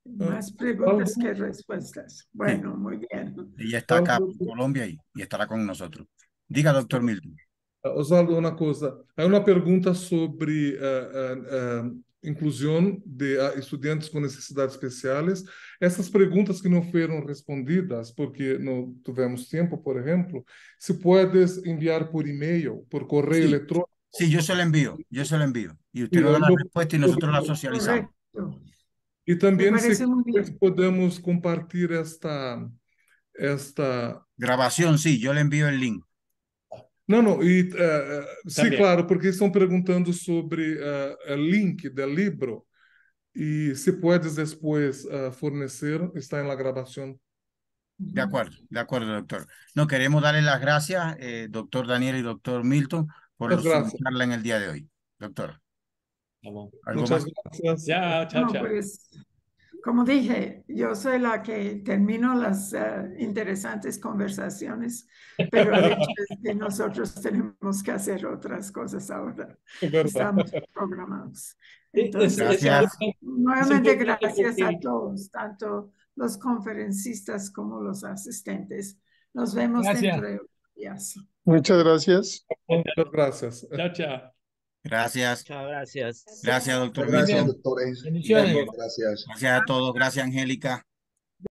Eh, Más preguntas que respuestas. Bueno, muy bien. Ella está acá en y y estará con nosotros. Diga, doctor Milton. Osvaldo una cosa. Hay una pregunta sobre eh, eh, inclusión de ah, estudiantes con necesidades especiales. Esas preguntas que no fueron respondidas, porque no tuvimos tiempo, por ejemplo, se puedes enviar por e-mail, por correo electrónico? Sí, yo se lo envío, yo se lo envío. Y usted lo da la respuesta y nosotros la socializamos. Correcto. Y también si podemos compartir esta, esta... grabación sí, yo le envío el link. No, no. y eh, eh, sí, claro, porque están preguntando sobre eh, el link del libro. Y si puedes después fornecer, está en la grabación. De acuerdo, de acuerdo, doctor. No, queremos darle las gracias, doctor Daniel y doctor Milton, por su charla en el día de hoy. Doctor. Muchas gracias. Ya, chao, chao. Pues, como dije, yo soy la que termino las eh, interesantes conversaciones, pero nosotros tenemos que hacer otras cosas ahora. Estamos programados. Entonces, nuevamente gracias a todos, tanto los conferencistas como los asistentes. Nos vemos dentro de día. Muchas gracias. Muchas gracias. Chao, chao. Gracias. Muchas gracias. Gracias, doctor. Gracias, doctores. Gracias. gracias a todos. Gracias, Angélica.